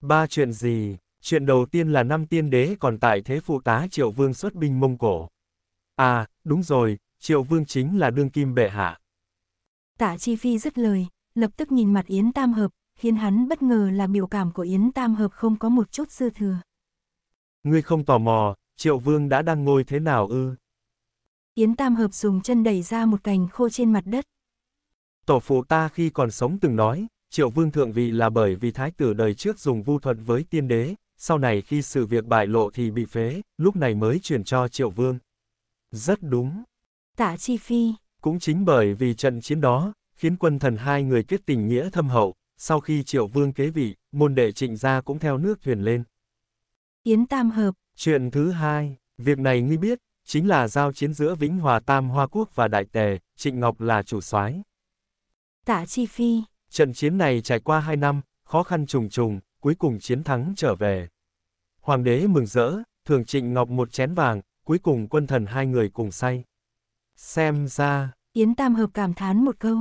Ba chuyện gì? Chuyện đầu tiên là năm tiên đế còn tại thế phụ tá triệu vương xuất binh Mông Cổ. À, đúng rồi, triệu vương chính là đương kim bệ hạ. Tả chi phi dứt lời, lập tức nhìn mặt Yến Tam Hợp, khiến hắn bất ngờ là biểu cảm của Yến Tam Hợp không có một chút dư thừa. Ngươi không tò mò, Triệu Vương đã đang ngồi thế nào ư? Yến Tam Hợp dùng chân đẩy ra một cành khô trên mặt đất. Tổ phụ ta khi còn sống từng nói, Triệu Vương thượng vị là bởi vì thái tử đời trước dùng vu thuật với tiên đế, sau này khi sự việc bại lộ thì bị phế, lúc này mới chuyển cho Triệu Vương. Rất đúng. Tạ Chi Phi. Cũng chính bởi vì trận chiến đó, khiến quân thần hai người kết tình nghĩa thâm hậu, sau khi triệu vương kế vị, môn đệ trịnh gia cũng theo nước thuyền lên. Yến Tam Hợp Chuyện thứ hai, việc này ngươi biết, chính là giao chiến giữa Vĩnh Hòa Tam Hoa Quốc và Đại Tề, Trịnh Ngọc là chủ soái. Tạ Chi Phi Trận chiến này trải qua hai năm, khó khăn trùng trùng, cuối cùng chiến thắng trở về. Hoàng đế mừng rỡ, thường Trịnh Ngọc một chén vàng, cuối cùng quân thần hai người cùng say. Xem ra, Yến Tam Hợp cảm thán một câu.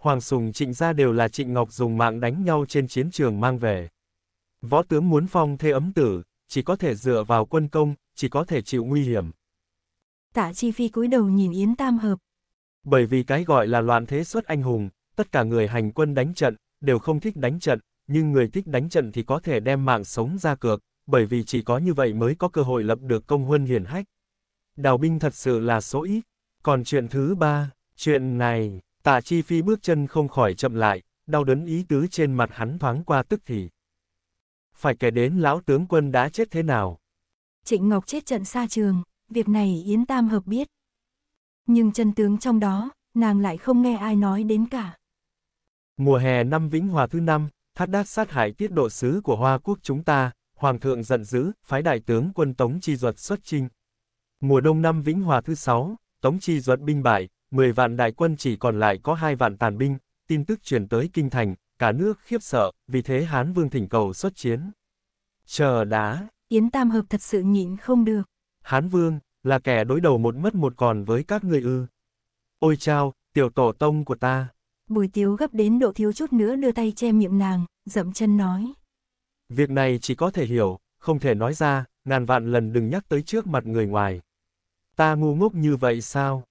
Hoàng Sùng Trịnh gia đều là Trịnh Ngọc dùng mạng đánh nhau trên chiến trường mang về. Võ tướng muốn phong thê ấm tử, chỉ có thể dựa vào quân công, chỉ có thể chịu nguy hiểm. Tạ Chi Phi cúi đầu nhìn Yến Tam Hợp. Bởi vì cái gọi là loạn thế xuất anh hùng, tất cả người hành quân đánh trận, đều không thích đánh trận, nhưng người thích đánh trận thì có thể đem mạng sống ra cược, bởi vì chỉ có như vậy mới có cơ hội lập được công huân hiển hách. Đào binh thật sự là số ít. Còn chuyện thứ ba, chuyện này, Tạ Chi Phi bước chân không khỏi chậm lại, đau đớn ý tứ trên mặt hắn thoáng qua tức thì. Phải kể đến lão tướng quân đã chết thế nào? Trịnh Ngọc chết trận xa trường, việc này Yến Tam Hợp biết. Nhưng chân tướng trong đó, nàng lại không nghe ai nói đến cả. Mùa hè năm Vĩnh Hòa thứ năm, thát đát sát hại tiết độ sứ của Hoa Quốc chúng ta, Hoàng thượng giận dữ, phái đại tướng quân Tống Chi Duật xuất chinh. Mùa đông năm Vĩnh Hòa thứ sáu, Tống Chi Duật binh bại, 10 vạn đại quân chỉ còn lại có 2 vạn tàn binh, tin tức truyền tới kinh thành, cả nước khiếp sợ, vì thế Hán Vương thỉnh cầu xuất chiến. Chờ đã. Yến Tam Hợp thật sự nhịn không được. Hán Vương, là kẻ đối đầu một mất một còn với các người ư. Ôi chao, tiểu tổ tông của ta. Bùi tiếu gấp đến độ thiếu chút nữa đưa tay che miệng nàng, dậm chân nói. Việc này chỉ có thể hiểu, không thể nói ra, ngàn vạn lần đừng nhắc tới trước mặt người ngoài. Ta ngu ngốc như vậy sao?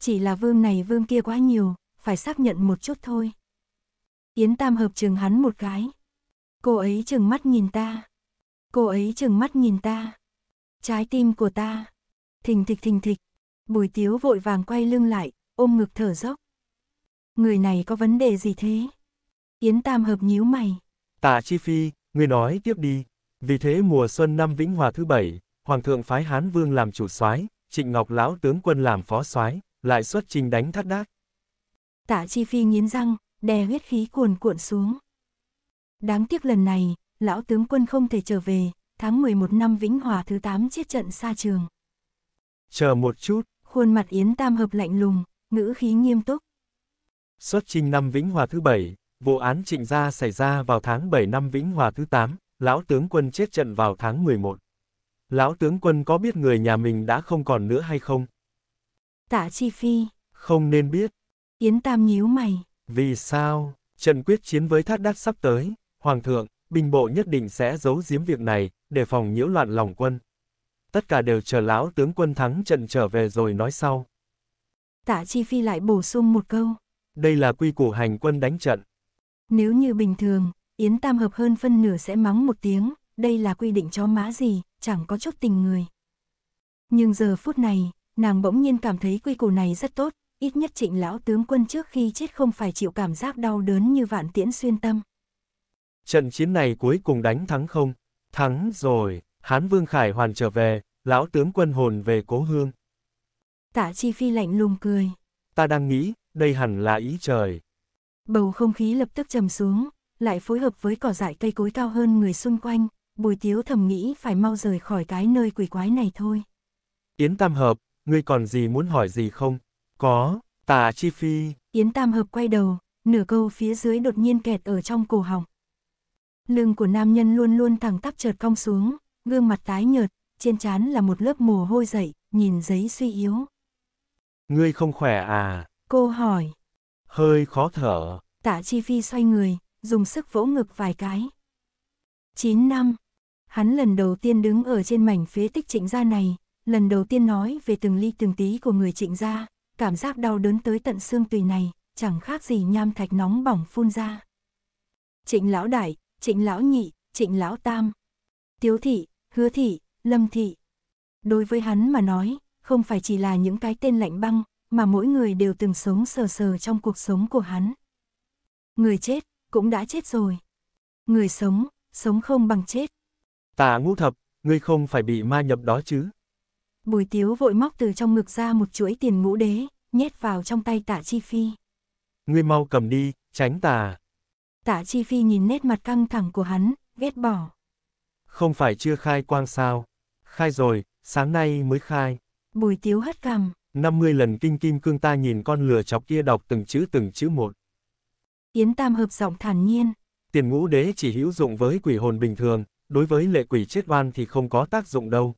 chỉ là vương này vương kia quá nhiều, phải xác nhận một chút thôi. Yến Tam hợp chừng hắn một cái. Cô ấy chừng mắt nhìn ta. Cô ấy chừng mắt nhìn ta. Trái tim của ta. Thình thịch thình thịch. Bùi tiếu vội vàng quay lưng lại, ôm ngực thở dốc. Người này có vấn đề gì thế? Yến Tam hợp nhíu mày. Tạ Chi Phi, ngươi nói tiếp đi. Vì thế mùa xuân năm Vĩnh Hòa thứ bảy, Hoàng thượng phái Hán Vương làm chủ soái, Trịnh Ngọc Lão tướng quân làm phó soái, lại xuất trình đánh thắt đác. Tạ Chi Phi nghiến răng, đè huyết khí cuồn cuộn xuống. Đáng tiếc lần này, lão tướng quân không thể trở về, tháng 11 năm Vĩnh Hòa thứ 8 chết trận xa trường. Chờ một chút. Khuôn mặt Yến Tam hợp lạnh lùng, ngữ khí nghiêm túc. Xuất trình năm Vĩnh Hòa thứ 7, vụ án trịnh gia xảy ra vào tháng 7 năm Vĩnh Hòa thứ 8, lão tướng quân chết trận vào tháng 11. Lão tướng quân có biết người nhà mình đã không còn nữa hay không? Tạ Chi Phi. Không nên biết. Yến Tam nhíu mày. Vì sao? Trận quyết chiến với Thác Đát sắp tới. Hoàng thượng, binh bộ nhất định sẽ giấu giếm việc này, để phòng nhiễu loạn lòng quân. Tất cả đều chờ lão tướng quân thắng trận trở về rồi nói sau. Tạ Chi Phi lại bổ sung một câu. Đây là quy củ hành quân đánh trận. Nếu như bình thường, Yến Tam hợp hơn phân nửa sẽ mắng một tiếng, đây là quy định cho mã gì, chẳng có chút tình người. Nhưng giờ phút này, nàng bỗng nhiên cảm thấy quy củ này rất tốt, ít nhất trịnh lão tướng quân trước khi chết không phải chịu cảm giác đau đớn như vạn tiễn xuyên tâm. Trận chiến này cuối cùng đánh thắng không? Thắng rồi, Hán Vương Khải hoàn trở về, lão tướng quân hồn về cố hương. Tạ Chi Phi lạnh lùng cười. Ta đang nghĩ, đây hẳn là ý trời. Bầu không khí lập tức trầm xuống, lại phối hợp với cỏ dại cây cối cao hơn người xung quanh, Bùi Tiếu thầm nghĩ phải mau rời khỏi cái nơi quỷ quái này thôi. Yến Tam Hợp, ngươi còn gì muốn hỏi gì không? Có, tà chi phi. Yến Tam Hợp quay đầu, nửa câu phía dưới đột nhiên kẹt ở trong cổ họng. Lưng của nam nhân luôn luôn thẳng tắp chợt cong xuống, gương mặt tái nhợt, trên trán là một lớp mồ hôi dậy, nhìn giấy suy yếu. Ngươi không khỏe à? Cô hỏi. Hơi khó thở. Tạ Chi Phi xoay người, dùng sức vỗ ngực vài cái. 9 năm. Hắn lần đầu tiên đứng ở trên mảnh phế tích trịnh gia này, lần đầu tiên nói về từng ly từng tí của người trịnh gia, cảm giác đau đớn tới tận xương tùy này, chẳng khác gì nham thạch nóng bỏng phun ra. Trịnh lão đại, trịnh lão nhị, trịnh lão tam, tiếu thị, hứa thị, lâm thị. Đối với hắn mà nói, không phải chỉ là những cái tên lạnh băng, mà mỗi người đều từng sống sờ sờ trong cuộc sống của hắn. Người chết, cũng đã chết rồi. Người sống, sống không bằng chết. Tà ngũ thập, ngươi không phải bị ma nhập đó chứ? Bùi Tiếu vội móc từ trong ngực ra một chuỗi tiền ngũ đế, nhét vào trong tay Tạ Chi Phi. Ngươi mau cầm đi, tránh tà. Tạ Chi Phi nhìn nét mặt căng thẳng của hắn, ghét bỏ. Không phải chưa khai quang sao? Khai rồi, sáng nay mới khai. Bùi Tiếu hất cằm. 50 lần kinh kim cương ta nhìn con lừa chọc kia đọc từng chữ từng chữ một. Yến Tam hợp giọng thản nhiên. Tiền ngũ đế chỉ hữu dụng với quỷ hồn bình thường, đối với lệ quỷ chết oan thì không có tác dụng đâu.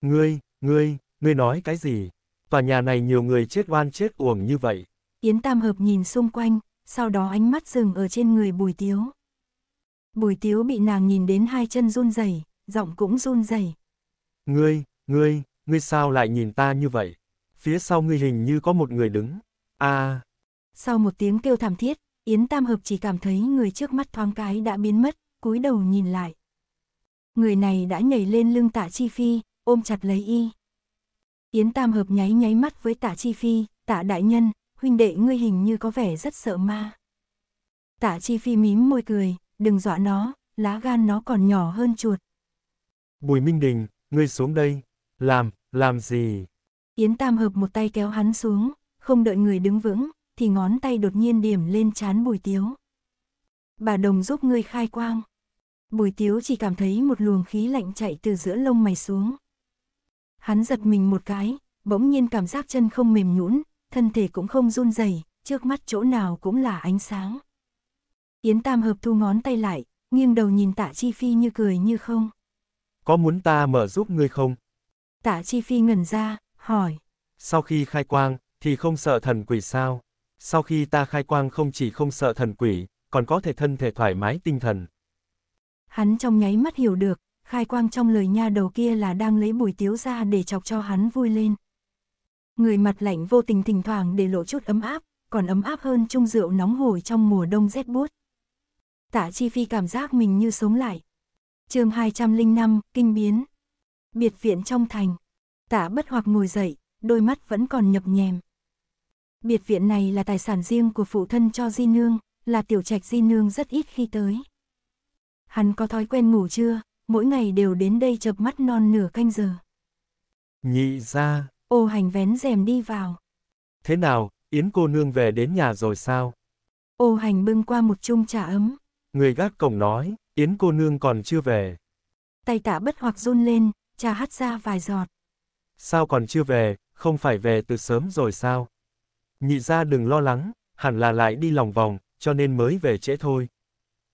Ngươi, Ngươi, ngươi nói cái gì? Tòa nhà này nhiều người chết oan chết uổng như vậy. Yến Tam Hợp nhìn xung quanh, sau đó ánh mắt dừng ở trên người Bùi Tiếu. Bùi Tiếu bị nàng nhìn đến hai chân run rẩy, giọng cũng run rẩy. Ngươi, ngươi, ngươi sao lại nhìn ta như vậy? Phía sau ngươi hình như có một người đứng. à. Sau một tiếng kêu thảm thiết, Yến Tam Hợp chỉ cảm thấy người trước mắt thoáng cái đã biến mất, cúi đầu nhìn lại. Người này đã nhảy lên lưng tạ chi phi, ôm chặt lấy y. Yến Tam Hợp nháy nháy mắt với Tạ Chi Phi, Tạ Đại Nhân, huynh đệ ngươi hình như có vẻ rất sợ ma. Tạ Chi Phi mím môi cười, đừng dọa nó, lá gan nó còn nhỏ hơn chuột. Bùi Minh Đình, ngươi xuống đây, làm, làm gì? Yến Tam Hợp một tay kéo hắn xuống, không đợi người đứng vững, thì ngón tay đột nhiên điểm lên chán bùi tiếu. Bà Đồng giúp ngươi khai quang. Bùi tiếu chỉ cảm thấy một luồng khí lạnh chạy từ giữa lông mày xuống. Hắn giật mình một cái, bỗng nhiên cảm giác chân không mềm nhũn, thân thể cũng không run rẩy, trước mắt chỗ nào cũng là ánh sáng. Yến Tam hợp thu ngón tay lại, nghiêng đầu nhìn Tạ Chi Phi như cười như không. Có muốn ta mở giúp ngươi không? Tạ Chi Phi ngẩn ra, hỏi. Sau khi khai quang, thì không sợ thần quỷ sao? Sau khi ta khai quang không chỉ không sợ thần quỷ, còn có thể thân thể thoải mái tinh thần. Hắn trong nháy mắt hiểu được, khai quang trong lời nha đầu kia là đang lấy bùi tiếu ra để chọc cho hắn vui lên. Người mặt lạnh vô tình thỉnh thoảng để lộ chút ấm áp, còn ấm áp hơn chung rượu nóng hổi trong mùa đông rét buốt. Tạ Chi Phi cảm giác mình như sống lại. chương 205, Kinh Biến. Biệt viện trong thành. Tạ bất hoặc ngồi dậy, đôi mắt vẫn còn nhập nhèm. Biệt viện này là tài sản riêng của phụ thân cho Di Nương, là tiểu trạch Di Nương rất ít khi tới. Hắn có thói quen ngủ chưa, mỗi ngày đều đến đây chập mắt non nửa canh giờ. Nhị ra. Ô hành vén rèm đi vào. Thế nào, Yến cô nương về đến nhà rồi sao? Ô hành bưng qua một chung trà ấm. Người gác cổng nói, Yến cô nương còn chưa về. Tay tạ bất hoặc run lên, trà hắt ra vài giọt. Sao còn chưa về, không phải về từ sớm rồi sao? Nhị ra đừng lo lắng, hẳn là lại đi lòng vòng, cho nên mới về trễ thôi.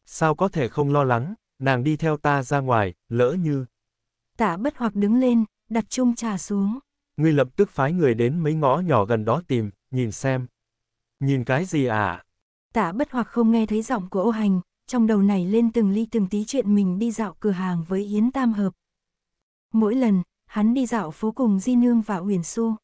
Sao có thể không lo lắng, nàng đi theo ta ra ngoài, lỡ như... Tạ bất hoặc đứng lên, đặt chung trà xuống. Ngươi lập tức phái người đến mấy ngõ nhỏ gần đó tìm, nhìn xem. Nhìn cái gì à? Tạ bất hoặc không nghe thấy giọng của ô hành, trong đầu này lên từng ly từng tí chuyện mình đi dạo cửa hàng với Yến Tam Hợp. Mỗi lần, hắn đi dạo phố cùng Di Nương và Uyển Xu.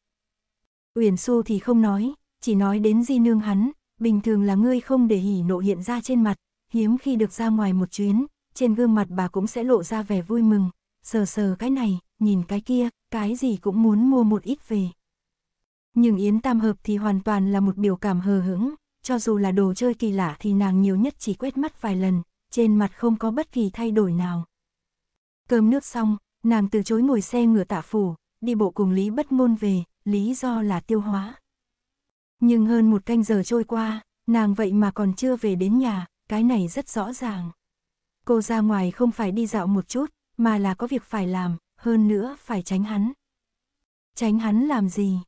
Uyển Xu thì không nói, chỉ nói đến Di Nương hắn, bình thường là ngươi không để hỉ nộ hiện ra trên mặt, hiếm khi được ra ngoài một chuyến, trên gương mặt bà cũng sẽ lộ ra vẻ vui mừng, sờ sờ cái này, nhìn cái kia, cái gì cũng muốn mua một ít về. Nhưng Yến Tam Hợp thì hoàn toàn là một biểu cảm hờ hững, cho dù là đồ chơi kỳ lạ thì nàng nhiều nhất chỉ quét mắt vài lần, trên mặt không có bất kỳ thay đổi nào. Cơm nước xong, nàng từ chối ngồi xe ngựa tạ phủ, đi bộ cùng Lý Bất Ngôn về, lý do là tiêu hóa. Nhưng hơn một canh giờ trôi qua, nàng vậy mà còn chưa về đến nhà, cái này rất rõ ràng. Cô ra ngoài không phải đi dạo một chút, mà là có việc phải làm, hơn nữa phải tránh hắn. Tránh hắn làm gì?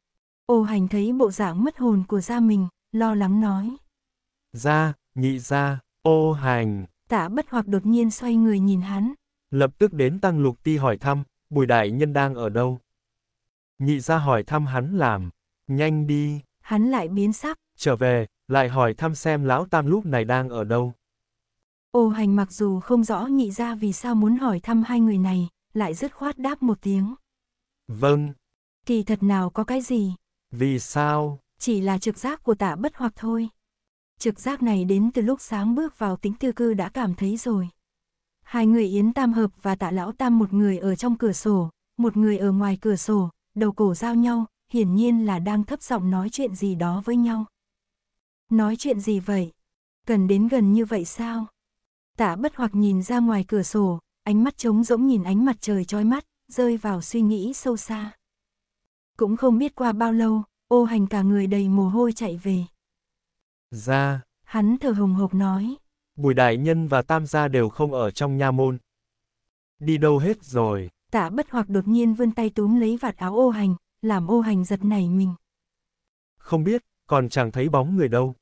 Ô hành thấy bộ dạng mất hồn của gia mình, lo lắng nói. Gia, nhị gia, ô hành. Tả bất hoặc đột nhiên xoay người nhìn hắn. Lập tức đến tăng lục ti hỏi thăm, bùi đại nhân đang ở đâu? Nhị gia hỏi thăm hắn làm, nhanh đi. Hắn lại biến sắc. Trở về, lại hỏi thăm xem lão tam lúc này đang ở đâu. Ô hành mặc dù không rõ nhị ra vì sao muốn hỏi thăm hai người này, lại dứt khoát đáp một tiếng. Vâng. Kỳ thật nào có cái gì? Vì sao? Chỉ là trực giác của tạ bất hoặc thôi. Trực giác này đến từ lúc sáng bước vào tính tư cư đã cảm thấy rồi. Hai người Yến Tam Hợp và tạ lão Tam một người ở trong cửa sổ, một người ở ngoài cửa sổ, đầu cổ giao nhau, hiển nhiên là đang thấp giọng nói chuyện gì đó với nhau. Nói chuyện gì vậy? Cần đến gần như vậy sao? Tạ bất hoặc nhìn ra ngoài cửa sổ, ánh mắt trống rỗng nhìn ánh mặt trời trói mắt, rơi vào suy nghĩ sâu xa. Cũng không biết qua bao lâu, ô hành cả người đầy mồ hôi chạy về. Ra. Hắn thở hồng hộc nói. Bùi đại nhân và tam gia đều không ở trong nha môn. Đi đâu hết rồi. Tạ bất hoặc đột nhiên vươn tay túm lấy vạt áo ô hành, làm ô hành giật nảy mình. Không biết, còn chẳng thấy bóng người đâu.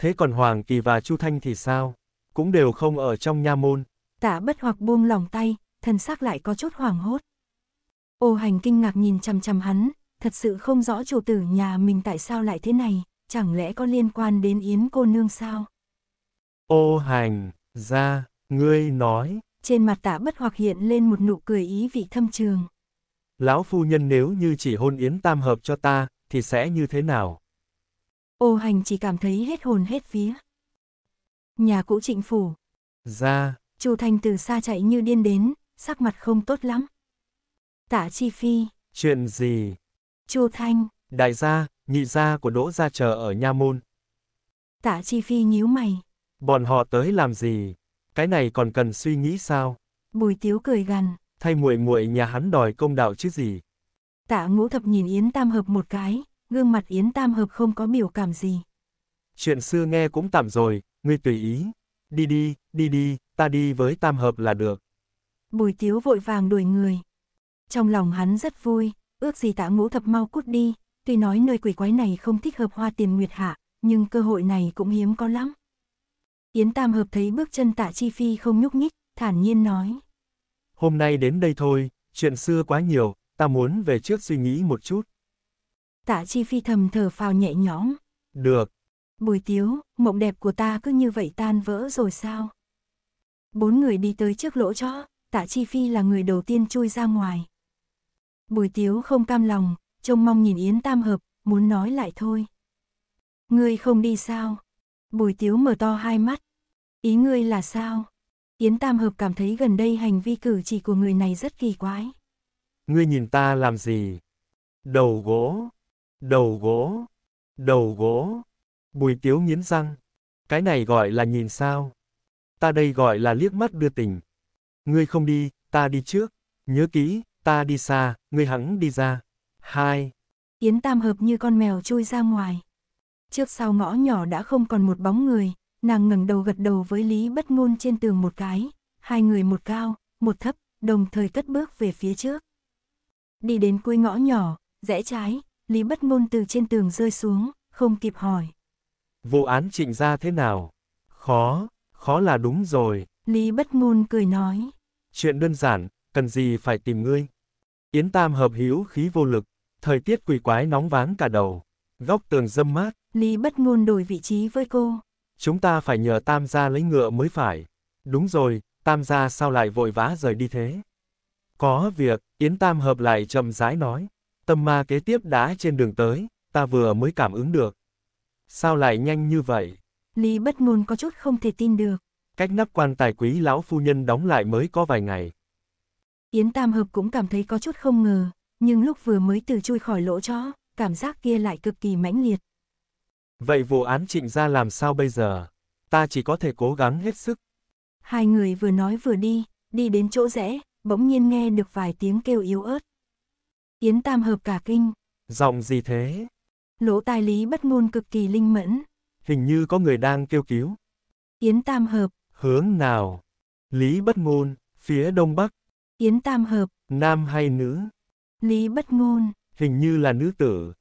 Thế còn Hoàng Kỳ và Chu Thanh thì sao? cũng đều không ở trong nha môn. Tả bất hoặc buông lòng tay, thần sắc lại có chút hoảng hốt. Ô hành kinh ngạc nhìn chằm chằm hắn, thật sự không rõ chủ tử nhà mình tại sao lại thế này, chẳng lẽ có liên quan đến yến cô nương sao? Ô hành, ra, ngươi nói. Trên mặt tả bất hoặc hiện lên một nụ cười ý vị thâm trường. Lão phu nhân nếu như chỉ hôn yến tam hợp cho ta, thì sẽ như thế nào? Ô hành chỉ cảm thấy hết hồn hết phía nhà cũ trịnh phủ. Ra. Chu thanh từ xa chạy như điên đến, sắc mặt không tốt lắm. Tạ Chi Phi. Chuyện gì? Chu Thanh. Đại gia, nhị gia của Đỗ gia chờ ở Nha Môn. Tạ Chi Phi nhíu mày. Bọn họ tới làm gì? Cái này còn cần suy nghĩ sao? Bùi Tiếu cười gằn. Thay muội muội nhà hắn đòi công đạo chứ gì? Tạ Ngũ Thập nhìn Yến Tam Hợp một cái, gương mặt Yến Tam Hợp không có biểu cảm gì. Chuyện xưa nghe cũng tạm rồi, ngươi tùy ý. Đi đi, đi đi, ta đi với tam hợp là được. Bùi tiếu vội vàng đuổi người. Trong lòng hắn rất vui, ước gì tạ ngũ thập mau cút đi, tuy nói nơi quỷ quái này không thích hợp hoa tiền nguyệt hạ, nhưng cơ hội này cũng hiếm có lắm. Yến Tam Hợp thấy bước chân tạ chi phi không nhúc nhích, thản nhiên nói. Hôm nay đến đây thôi, chuyện xưa quá nhiều, ta muốn về trước suy nghĩ một chút. Tạ chi phi thầm thở phào nhẹ nhõm. Được, Bùi tiếu, mộng đẹp của ta cứ như vậy tan vỡ rồi sao? Bốn người đi tới trước lỗ chó, tạ chi phi là người đầu tiên chui ra ngoài. Bùi tiếu không cam lòng, trông mong nhìn Yến Tam Hợp, muốn nói lại thôi. Ngươi không đi sao? Bùi tiếu mở to hai mắt. Ý ngươi là sao? Yến Tam Hợp cảm thấy gần đây hành vi cử chỉ của người này rất kỳ quái. Ngươi nhìn ta làm gì? Đầu gỗ, đầu gỗ, đầu gỗ. Bùi tiếu nghiến răng. Cái này gọi là nhìn sao. Ta đây gọi là liếc mắt đưa tình. Ngươi không đi, ta đi trước. Nhớ kỹ, ta đi xa, ngươi hẳn đi ra. Hai. Yến Tam Hợp như con mèo chui ra ngoài. Trước sau ngõ nhỏ đã không còn một bóng người, nàng ngẩng đầu gật đầu với Lý Bất Ngôn trên tường một cái, hai người một cao, một thấp, đồng thời cất bước về phía trước. Đi đến cuối ngõ nhỏ, rẽ trái, Lý Bất Ngôn từ trên tường rơi xuống, không kịp hỏi. Vụ án trịnh ra thế nào? Khó, khó là đúng rồi. Lý bất ngôn cười nói. Chuyện đơn giản, cần gì phải tìm ngươi. Yến Tam hợp hữu khí vô lực, thời tiết quỷ quái nóng váng cả đầu, góc tường dâm mát. Lý bất ngôn đổi vị trí với cô. Chúng ta phải nhờ Tam gia lấy ngựa mới phải. Đúng rồi, Tam gia sao lại vội vã rời đi thế? Có việc, Yến Tam hợp lại chậm rãi nói. Tâm ma kế tiếp đã trên đường tới, ta vừa mới cảm ứng được. Sao lại nhanh như vậy? Lý bất ngôn có chút không thể tin được. Cách nắp quan tài quý lão phu nhân đóng lại mới có vài ngày. Yến Tam Hợp cũng cảm thấy có chút không ngờ, nhưng lúc vừa mới từ chui khỏi lỗ chó, cảm giác kia lại cực kỳ mãnh liệt. Vậy vụ án trịnh ra làm sao bây giờ? Ta chỉ có thể cố gắng hết sức. Hai người vừa nói vừa đi, đi đến chỗ rẽ, bỗng nhiên nghe được vài tiếng kêu yếu ớt. Yến Tam Hợp cả kinh. Giọng gì thế? lỗ tai lý bất ngôn cực kỳ linh mẫn. Hình như có người đang kêu cứu. Yến Tam Hợp. Hướng nào? Lý bất ngôn, phía đông bắc. Yến Tam Hợp. Nam hay nữ? Lý bất ngôn. Hình như là nữ tử.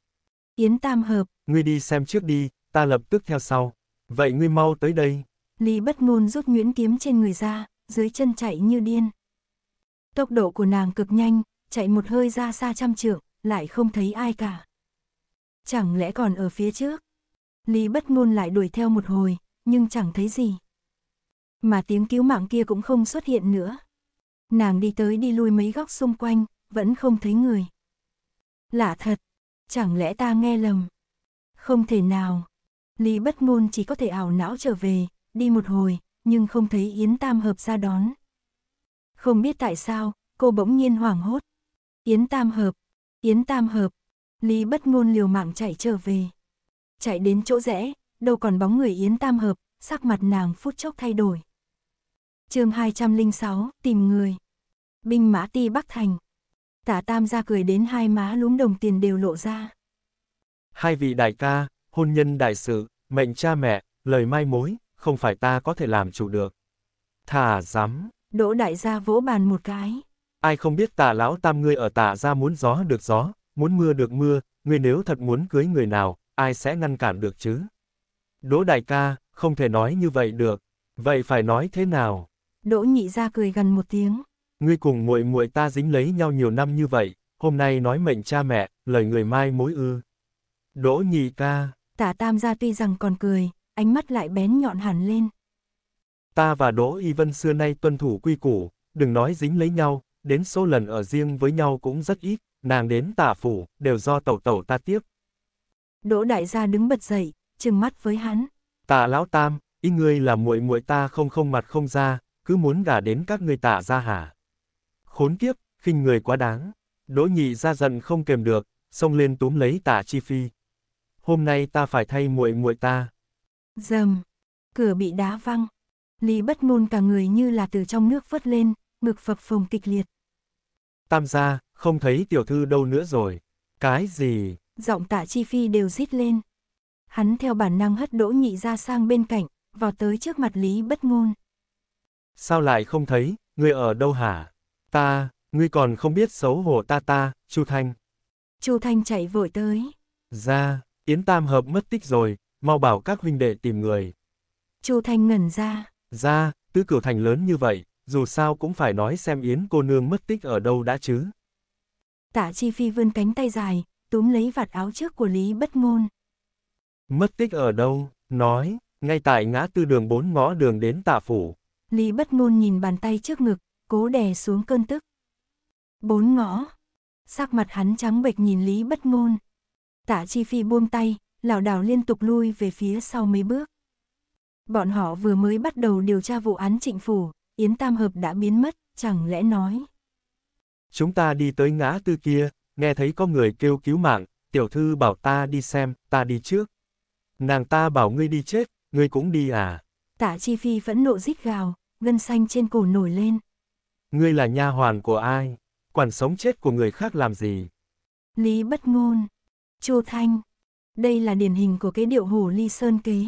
Yến Tam Hợp. Ngươi đi xem trước đi, ta lập tức theo sau. Vậy ngươi mau tới đây. Lý bất ngôn rút nguyễn kiếm trên người ra, dưới chân chạy như điên. Tốc độ của nàng cực nhanh, chạy một hơi ra xa trăm trượng, lại không thấy ai cả chẳng lẽ còn ở phía trước. Lý bất ngôn lại đuổi theo một hồi, nhưng chẳng thấy gì. Mà tiếng cứu mạng kia cũng không xuất hiện nữa. Nàng đi tới đi lui mấy góc xung quanh, vẫn không thấy người. Lạ thật, chẳng lẽ ta nghe lầm? Không thể nào. Lý bất ngôn chỉ có thể ảo não trở về, đi một hồi, nhưng không thấy Yến Tam Hợp ra đón. Không biết tại sao, cô bỗng nhiên hoảng hốt. Yến Tam Hợp, Yến Tam Hợp, Lý bất ngôn liều mạng chạy trở về. Chạy đến chỗ rẽ, đâu còn bóng người Yến Tam Hợp, sắc mặt nàng phút chốc thay đổi. chương 206, tìm người. Binh mã ti Bắc Thành. Tả Tam ra cười đến hai má lúm đồng tiền đều lộ ra. Hai vị đại ca, hôn nhân đại sự, mệnh cha mẹ, lời mai mối, không phải ta có thể làm chủ được. Thả dám. Đỗ đại gia vỗ bàn một cái. Ai không biết tả lão tam ngươi ở tả ra muốn gió được gió, muốn mưa được mưa, ngươi nếu thật muốn cưới người nào, ai sẽ ngăn cản được chứ? Đỗ đại ca, không thể nói như vậy được, vậy phải nói thế nào? Đỗ nhị ra cười gần một tiếng. Ngươi cùng muội muội ta dính lấy nhau nhiều năm như vậy, hôm nay nói mệnh cha mẹ, lời người mai mối ư. Đỗ nhị ca. Tả tam gia tuy rằng còn cười, ánh mắt lại bén nhọn hẳn lên. Ta và Đỗ Y Vân xưa nay tuân thủ quy củ, đừng nói dính lấy nhau, đến số lần ở riêng với nhau cũng rất ít, nàng đến tả phủ, đều do tẩu tẩu ta tiếp. Đỗ đại gia đứng bật dậy, trừng mắt với hắn. Tả lão tam, ý ngươi là muội muội ta không không mặt không ra, cứ muốn gả đến các ngươi tả ra hả? Khốn kiếp, khinh người quá đáng. Đỗ nhị ra giận không kềm được, xông lên túm lấy tả chi phi. Hôm nay ta phải thay muội muội ta. Dầm, cửa bị đá văng. Lý bất ngôn cả người như là từ trong nước vớt lên, ngực phập phồng kịch liệt. Tam gia, không thấy tiểu thư đâu nữa rồi. Cái gì? Giọng tạ chi phi đều rít lên. Hắn theo bản năng hất đỗ nhị ra sang bên cạnh, vào tới trước mặt Lý bất ngôn. Sao lại không thấy, ngươi ở đâu hả? Ta, ngươi còn không biết xấu hổ ta ta, Chu Thanh. Chu Thanh chạy vội tới. Ra, Yến Tam Hợp mất tích rồi, mau bảo các huynh đệ tìm người. Chu Thanh ngẩn ra. Ra, tứ cửu thành lớn như vậy, dù sao cũng phải nói xem Yến cô nương mất tích ở đâu đã chứ. Tạ Chi Phi vươn cánh tay dài, túm lấy vạt áo trước của Lý Bất Ngôn. Mất tích ở đâu, nói, ngay tại ngã tư đường bốn ngõ đường đến tạ phủ. Lý Bất Ngôn nhìn bàn tay trước ngực, cố đè xuống cơn tức. Bốn ngõ. Sắc mặt hắn trắng bệch nhìn Lý Bất Ngôn. Tạ Chi Phi buông tay, lảo đảo liên tục lui về phía sau mấy bước. Bọn họ vừa mới bắt đầu điều tra vụ án trịnh phủ, Yến Tam Hợp đã biến mất, chẳng lẽ nói. Chúng ta đi tới ngã tư kia, nghe thấy có người kêu cứu mạng, tiểu thư bảo ta đi xem, ta đi trước. Nàng ta bảo ngươi đi chết, ngươi cũng đi à? Tạ Chi Phi vẫn nộ rít gào, gân xanh trên cổ nổi lên. Ngươi là nha hoàn của ai? Quản sống chết của người khác làm gì? Lý bất ngôn. Chu Thanh. Đây là điển hình của cái điệu hồ ly sơn kế.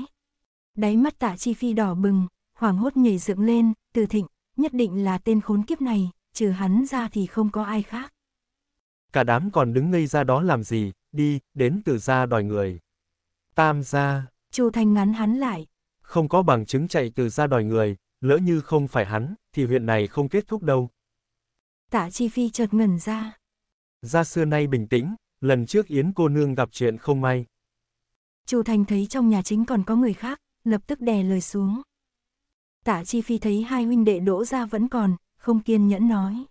Đáy mắt tạ chi phi đỏ bừng, hoảng hốt nhảy dựng lên, từ thịnh, nhất định là tên khốn kiếp này, trừ hắn ra thì không có ai khác. Cả đám còn đứng ngây ra đó làm gì, đi, đến từ ra đòi người. Tam gia. Chu Thanh ngắn hắn lại. Không có bằng chứng chạy từ ra đòi người, lỡ như không phải hắn, thì huyện này không kết thúc đâu. Tạ Chi Phi chợt ngẩn ra. Ra xưa nay bình tĩnh, lần trước Yến cô nương gặp chuyện không may. Chu Thanh thấy trong nhà chính còn có người khác, lập tức đè lời xuống. Tạ Chi Phi thấy hai huynh đệ đỗ ra vẫn còn, không kiên nhẫn nói.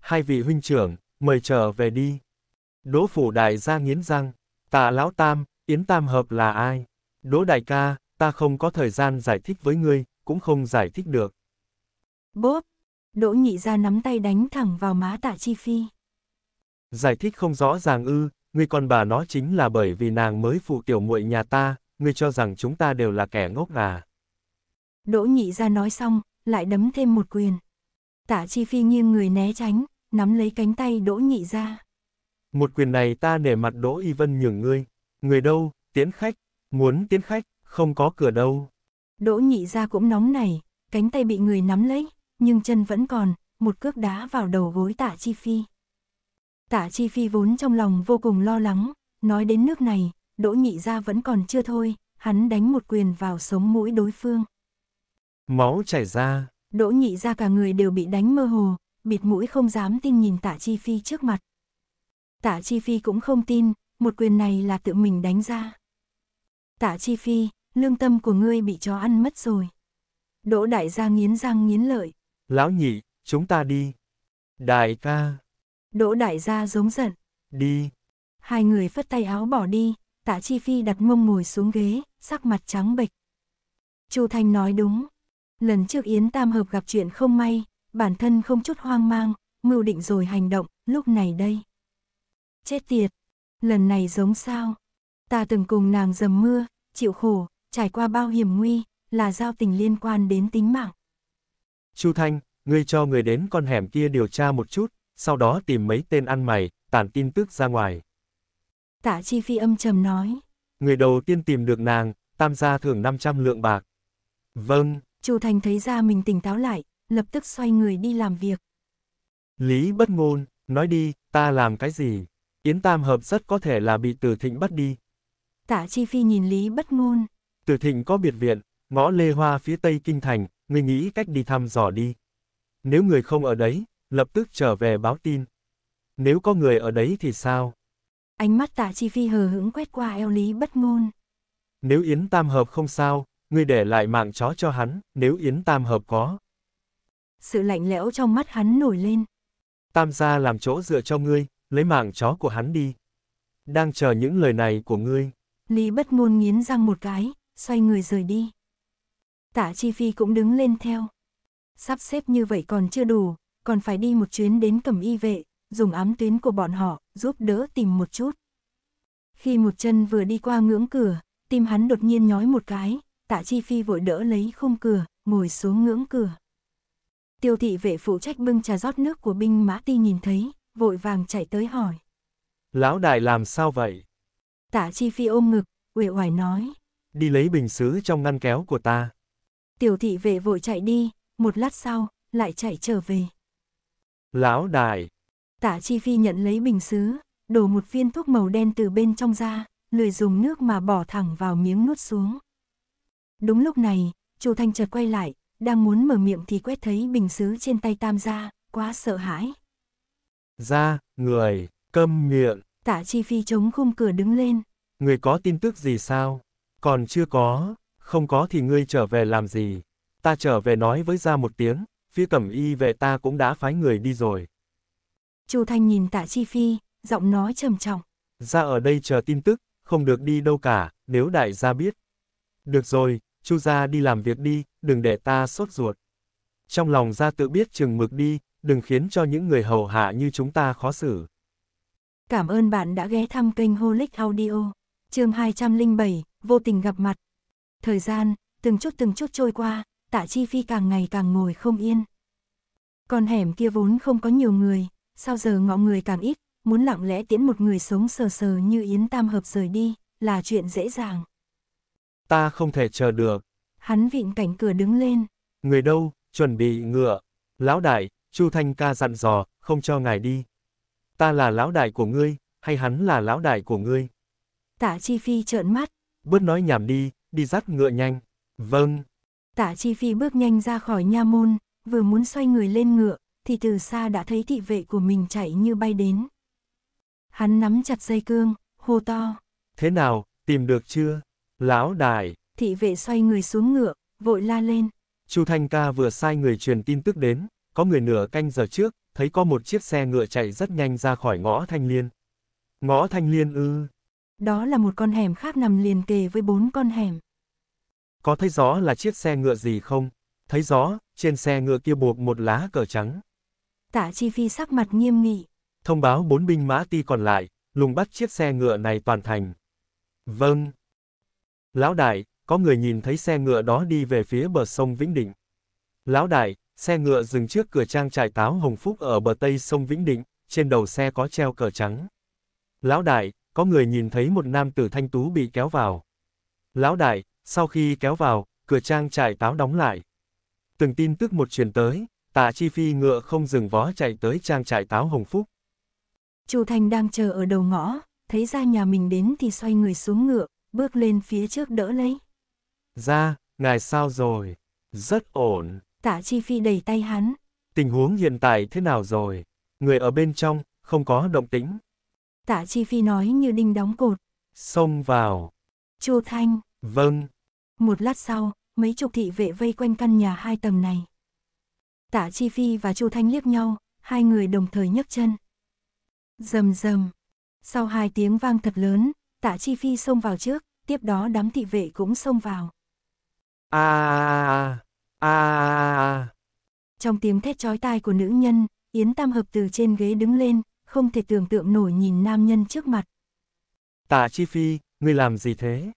Hai vị huynh trưởng, mời trở về đi. Đỗ phủ đại gia nghiến răng, tạ lão tam, yến tam hợp là ai? Đỗ đại ca, ta không có thời gian giải thích với ngươi, cũng không giải thích được. Bốp, đỗ nhị gia nắm tay đánh thẳng vào má tạ chi phi. Giải thích không rõ ràng ư, ngươi con bà nó chính là bởi vì nàng mới phụ tiểu muội nhà ta, ngươi cho rằng chúng ta đều là kẻ ngốc à. Đỗ nhị gia nói xong, lại đấm thêm một quyền. Tạ Chi Phi nghiêng người né tránh, nắm lấy cánh tay Đỗ Nhị ra. Một quyền này ta nể mặt Đỗ Y Vân nhường ngươi. Người đâu, tiến khách, muốn tiến khách, không có cửa đâu. Đỗ Nhị ra cũng nóng này, cánh tay bị người nắm lấy, nhưng chân vẫn còn, một cước đá vào đầu gối Tạ Chi Phi. Tạ Chi Phi vốn trong lòng vô cùng lo lắng, nói đến nước này, Đỗ Nhị ra vẫn còn chưa thôi, hắn đánh một quyền vào sống mũi đối phương. Máu chảy ra, Đỗ nhị ra cả người đều bị đánh mơ hồ, bịt mũi không dám tin nhìn tạ chi phi trước mặt. Tạ chi phi cũng không tin, một quyền này là tự mình đánh ra. Tạ chi phi, lương tâm của ngươi bị chó ăn mất rồi. Đỗ đại gia nghiến răng nghiến lợi. Lão nhị, chúng ta đi. Đại ca. Đỗ đại gia giống giận. Đi. Hai người phất tay áo bỏ đi, tạ chi phi đặt mông ngồi xuống ghế, sắc mặt trắng bệch. Chu Thanh nói đúng. Lần trước Yến Tam Hợp gặp chuyện không may, bản thân không chút hoang mang, mưu định rồi hành động, lúc này đây. Chết tiệt, lần này giống sao? Ta từng cùng nàng dầm mưa, chịu khổ, trải qua bao hiểm nguy, là giao tình liên quan đến tính mạng. Chu Thanh, ngươi cho người đến con hẻm kia điều tra một chút, sau đó tìm mấy tên ăn mày, tản tin tức ra ngoài. Tạ Chi Phi âm trầm nói. Người đầu tiên tìm được nàng, tam gia thưởng 500 lượng bạc. Vâng. Chu Thành thấy ra mình tỉnh táo lại, lập tức xoay người đi làm việc. Lý bất ngôn, nói đi, ta làm cái gì? Yến Tam Hợp rất có thể là bị Từ Thịnh bắt đi. Tạ Chi Phi nhìn Lý bất ngôn. Từ Thịnh có biệt viện, ngõ Lê Hoa phía tây kinh thành, người nghĩ cách đi thăm dò đi. Nếu người không ở đấy, lập tức trở về báo tin. Nếu có người ở đấy thì sao? Ánh mắt Tạ Chi Phi hờ hững quét qua eo Lý bất ngôn. Nếu Yến Tam Hợp không sao, ngươi để lại mạng chó cho hắn, nếu Yến Tam hợp có. Sự lạnh lẽo trong mắt hắn nổi lên. Tam gia làm chỗ dựa cho ngươi, lấy mạng chó của hắn đi. Đang chờ những lời này của ngươi. Lý bất ngôn nghiến răng một cái, xoay người rời đi. Tả Chi Phi cũng đứng lên theo. Sắp xếp như vậy còn chưa đủ, còn phải đi một chuyến đến cầm y vệ, dùng ám tuyến của bọn họ, giúp đỡ tìm một chút. Khi một chân vừa đi qua ngưỡng cửa, tim hắn đột nhiên nhói một cái, tạ chi phi vội đỡ lấy khung cửa, ngồi xuống ngưỡng cửa. Tiêu thị vệ phụ trách bưng trà rót nước của binh mã ti nhìn thấy, vội vàng chạy tới hỏi. Lão đại làm sao vậy? Tạ chi phi ôm ngực, uể oải nói. Đi lấy bình xứ trong ngăn kéo của ta. Tiểu thị vệ vội chạy đi, một lát sau, lại chạy trở về. Lão đại. Tạ chi phi nhận lấy bình xứ, đổ một viên thuốc màu đen từ bên trong ra, lười dùng nước mà bỏ thẳng vào miếng nuốt xuống. Đúng lúc này, Chu Thanh chợt quay lại, đang muốn mở miệng thì quét thấy bình xứ trên tay Tam gia, quá sợ hãi. Ra, người, câm miệng. Tạ Chi Phi chống khung cửa đứng lên. Người có tin tức gì sao? Còn chưa có, không có thì ngươi trở về làm gì? Ta trở về nói với ra một tiếng, phía cẩm y vệ ta cũng đã phái người đi rồi. Chu Thanh nhìn Tạ Chi Phi, giọng nói trầm trọng. Ra ở đây chờ tin tức, không được đi đâu cả, nếu đại gia biết. Được rồi, Chu ra đi làm việc đi, đừng để ta sốt ruột. Trong lòng ra tự biết chừng mực đi, đừng khiến cho những người hầu hạ như chúng ta khó xử. Cảm ơn bạn đã ghé thăm kênh Holic Audio, chương 207, vô tình gặp mặt. Thời gian, từng chút từng chút trôi qua, tạ chi phi càng ngày càng ngồi không yên. Con hẻm kia vốn không có nhiều người, sao giờ ngõ người càng ít, muốn lặng lẽ tiễn một người sống sờ sờ như Yến Tam Hợp rời đi, là chuyện dễ dàng. Ta không thể chờ được. Hắn vịn cảnh cửa đứng lên. Người đâu, chuẩn bị ngựa. Lão đại, Chu Thanh ca dặn dò, không cho ngài đi. Ta là lão đại của ngươi, hay hắn là lão đại của ngươi? Tạ Chi Phi trợn mắt. Bớt nói nhảm đi, đi dắt ngựa nhanh. Vâng. Tạ Chi Phi bước nhanh ra khỏi nha môn, vừa muốn xoay người lên ngựa, thì từ xa đã thấy thị vệ của mình chạy như bay đến. Hắn nắm chặt dây cương, hô to. Thế nào, tìm được chưa? Lão đại. Thị vệ xoay người xuống ngựa, vội la lên. Chu Thanh Ca vừa sai người truyền tin tức đến, có người nửa canh giờ trước, thấy có một chiếc xe ngựa chạy rất nhanh ra khỏi ngõ Thanh Liên. Ngõ Thanh Liên ư. Đó là một con hẻm khác nằm liền kề với bốn con hẻm. Có thấy rõ là chiếc xe ngựa gì không? Thấy rõ, trên xe ngựa kia buộc một lá cờ trắng. Tạ Chi Phi sắc mặt nghiêm nghị. Thông báo bốn binh mã ti còn lại, lùng bắt chiếc xe ngựa này toàn thành. Vâng. Lão đại, có người nhìn thấy xe ngựa đó đi về phía bờ sông Vĩnh Định. Lão đại, xe ngựa dừng trước cửa trang trại táo Hồng Phúc ở bờ tây sông Vĩnh Định, trên đầu xe có treo cờ trắng. Lão đại, có người nhìn thấy một nam tử thanh tú bị kéo vào. Lão đại, sau khi kéo vào, cửa trang trại táo đóng lại. Từng tin tức một truyền tới, tạ chi phi ngựa không dừng vó chạy tới trang trại táo Hồng Phúc. Chu Thành đang chờ ở đầu ngõ, thấy ra nhà mình đến thì xoay người xuống ngựa, bước lên phía trước đỡ lấy. Ra, ngài sao rồi? Rất ổn. Tạ Chi Phi đầy tay hắn. Tình huống hiện tại thế nào rồi? Người ở bên trong, không có động tĩnh. Tạ Chi Phi nói như đinh đóng cột. Xông vào. Chu Thanh. Vâng. Một lát sau, mấy chục thị vệ vây quanh căn nhà hai tầng này. Tạ Chi Phi và Chu Thanh liếc nhau, hai người đồng thời nhấc chân. Rầm rầm. Sau hai tiếng vang thật lớn, tạ chi phi xông vào trước, tiếp đó đám thị vệ cũng xông vào. a à, a à. Trong tiếng thét chói tai của nữ nhân, Yến Tam Hợp từ trên ghế đứng lên, không thể tưởng tượng nổi nhìn nam nhân trước mặt. Tạ Chi Phi, ngươi làm gì thế?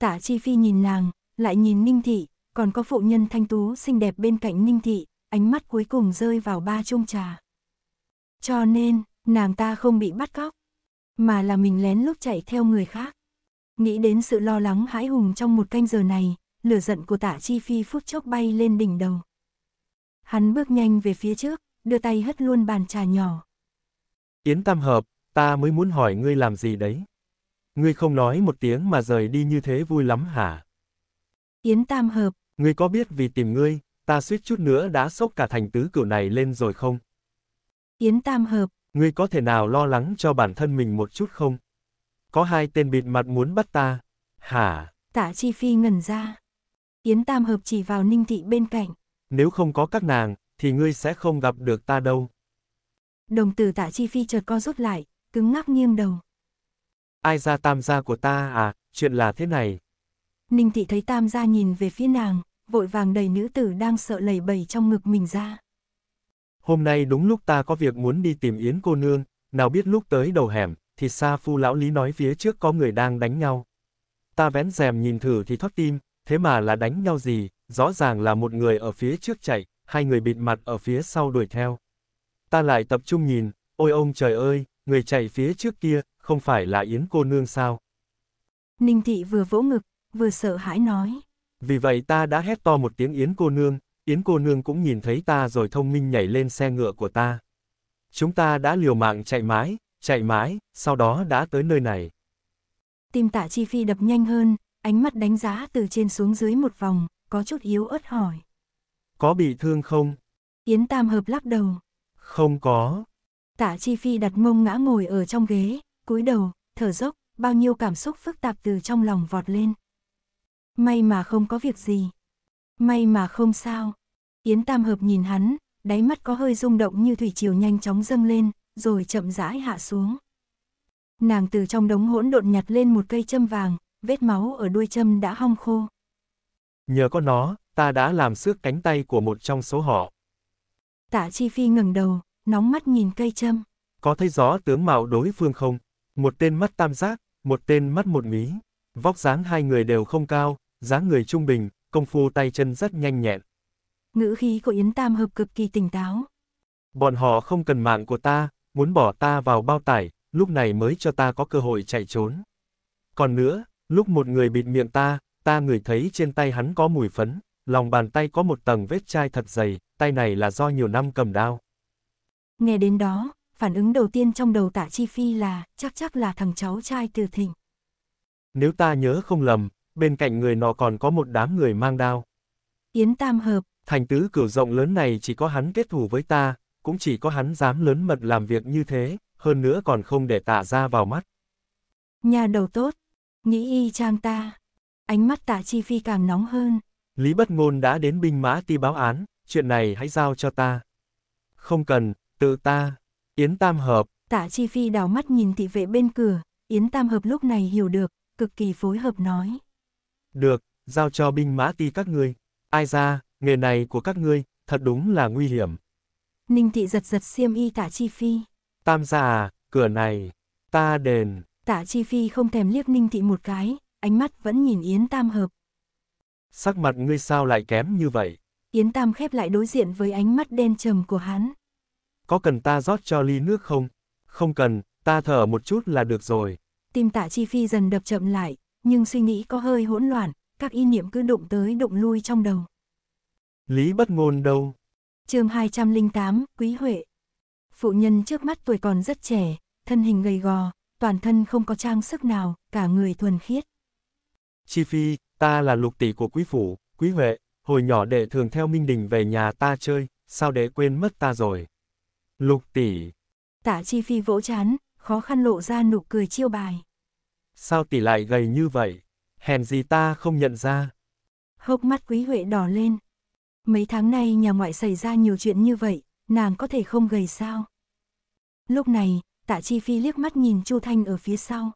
Tạ Chi Phi nhìn nàng, lại nhìn Ninh Thị, còn có phụ nhân thanh tú xinh đẹp bên cạnh Ninh Thị, ánh mắt cuối cùng rơi vào ba chung trà. Cho nên, nàng ta không bị bắt cóc mà là mình lén lúc chạy theo người khác. Nghĩ đến sự lo lắng hãi hùng trong một canh giờ này, lửa giận của tạ chi phi phút chốc bay lên đỉnh đầu. Hắn bước nhanh về phía trước, đưa tay hất luôn bàn trà nhỏ. Yến Tam Hợp, ta mới muốn hỏi ngươi làm gì đấy? Ngươi không nói một tiếng mà rời đi như thế vui lắm hả? Yến Tam Hợp. Ngươi có biết vì tìm ngươi, ta suýt chút nữa đã sốc cả thành tứ cửu này lên rồi không? Yến Tam Hợp ngươi có thể nào lo lắng cho bản thân mình một chút không? Có hai tên bịt mặt muốn bắt ta. Hả? Tạ Chi Phi ngẩn ra. Yến Tam Hợp chỉ vào Ninh Thị bên cạnh. Nếu không có các nàng, thì ngươi sẽ không gặp được ta đâu. Đồng tử Tạ Chi Phi chợt co rút lại, cứng ngắc nghiêng đầu. Ai ra tam gia của ta à, chuyện là thế này. Ninh Thị thấy tam gia nhìn về phía nàng, vội vàng đầy nữ tử đang sợ lầy bầy trong ngực mình ra hôm nay đúng lúc ta có việc muốn đi tìm Yến cô nương, nào biết lúc tới đầu hẻm, thì Sa phu lão lý nói phía trước có người đang đánh nhau. Ta vén rèm nhìn thử thì thoát tim, thế mà là đánh nhau gì, rõ ràng là một người ở phía trước chạy, hai người bịt mặt ở phía sau đuổi theo. Ta lại tập trung nhìn, ôi ông trời ơi, người chạy phía trước kia, không phải là Yến cô nương sao? Ninh thị vừa vỗ ngực, vừa sợ hãi nói. Vì vậy ta đã hét to một tiếng Yến cô nương, Yến cô nương cũng nhìn thấy ta rồi thông minh nhảy lên xe ngựa của ta. Chúng ta đã liều mạng chạy mãi, chạy mãi, sau đó đã tới nơi này. Tim tạ chi phi đập nhanh hơn, ánh mắt đánh giá từ trên xuống dưới một vòng, có chút yếu ớt hỏi. Có bị thương không? Yến Tam Hợp lắc đầu. Không có. Tạ Chi Phi đặt mông ngã ngồi ở trong ghế, cúi đầu, thở dốc, bao nhiêu cảm xúc phức tạp từ trong lòng vọt lên. May mà không có việc gì. May mà không sao. Yến Tam Hợp nhìn hắn, đáy mắt có hơi rung động như thủy chiều nhanh chóng dâng lên, rồi chậm rãi hạ xuống. Nàng từ trong đống hỗn độn nhặt lên một cây châm vàng, vết máu ở đuôi châm đã hong khô. Nhờ có nó, ta đã làm xước cánh tay của một trong số họ. Tạ Chi Phi ngẩng đầu, nóng mắt nhìn cây châm. Có thấy gió tướng mạo đối phương không? Một tên mắt tam giác, một tên mắt một mí. Vóc dáng hai người đều không cao, dáng người trung bình, công phu tay chân rất nhanh nhẹn. Ngữ khí của Yến Tam Hợp cực kỳ tỉnh táo. Bọn họ không cần mạng của ta, muốn bỏ ta vào bao tải, lúc này mới cho ta có cơ hội chạy trốn. Còn nữa, lúc một người bịt miệng ta, ta ngửi thấy trên tay hắn có mùi phấn, lòng bàn tay có một tầng vết chai thật dày, tay này là do nhiều năm cầm đao. Nghe đến đó, phản ứng đầu tiên trong đầu tạ Chi Phi là, chắc chắc là thằng cháu trai từ Thịnh. Nếu ta nhớ không lầm, bên cạnh người nọ còn có một đám người mang đao. Yến Tam Hợp, Thành tứ cửa rộng lớn này chỉ có hắn kết thù với ta, cũng chỉ có hắn dám lớn mật làm việc như thế, hơn nữa còn không để tạ ra vào mắt. Nhà đầu tốt, nghĩ y trang ta. Ánh mắt tạ chi phi càng nóng hơn. Lý Bất Ngôn đã đến binh mã ti báo án, chuyện này hãy giao cho ta. Không cần, tự ta. Yến Tam Hợp. Tạ Chi Phi đào mắt nhìn thị vệ bên cửa, Yến Tam Hợp lúc này hiểu được, cực kỳ phối hợp nói. Được, giao cho binh mã ti các người. Ai ra, nghề này của các ngươi, thật đúng là nguy hiểm. Ninh thị giật giật xiêm y tả chi phi. Tam già, cửa này, ta đền. Tả chi phi không thèm liếc ninh thị một cái, ánh mắt vẫn nhìn Yến Tam hợp. Sắc mặt ngươi sao lại kém như vậy? Yến Tam khép lại đối diện với ánh mắt đen trầm của hắn. Có cần ta rót cho ly nước không? Không cần, ta thở một chút là được rồi. Tim tạ chi phi dần đập chậm lại, nhưng suy nghĩ có hơi hỗn loạn, các ý niệm cứ đụng tới đụng lui trong đầu. Lý bất ngôn đâu? chương 208, Quý Huệ. Phụ nhân trước mắt tuổi còn rất trẻ, thân hình gầy gò, toàn thân không có trang sức nào, cả người thuần khiết. Chi Phi, ta là lục tỷ của quý phủ, quý Huệ, hồi nhỏ đệ thường theo Minh Đình về nhà ta chơi, sao đệ quên mất ta rồi? Lục tỷ. Tạ Chi Phi vỗ chán, khó khăn lộ ra nụ cười chiêu bài. Sao tỷ lại gầy như vậy? Hèn gì ta không nhận ra? Hốc mắt quý Huệ đỏ lên, mấy tháng nay nhà ngoại xảy ra nhiều chuyện như vậy, nàng có thể không gầy sao? Lúc này, tạ chi phi liếc mắt nhìn Chu Thanh ở phía sau.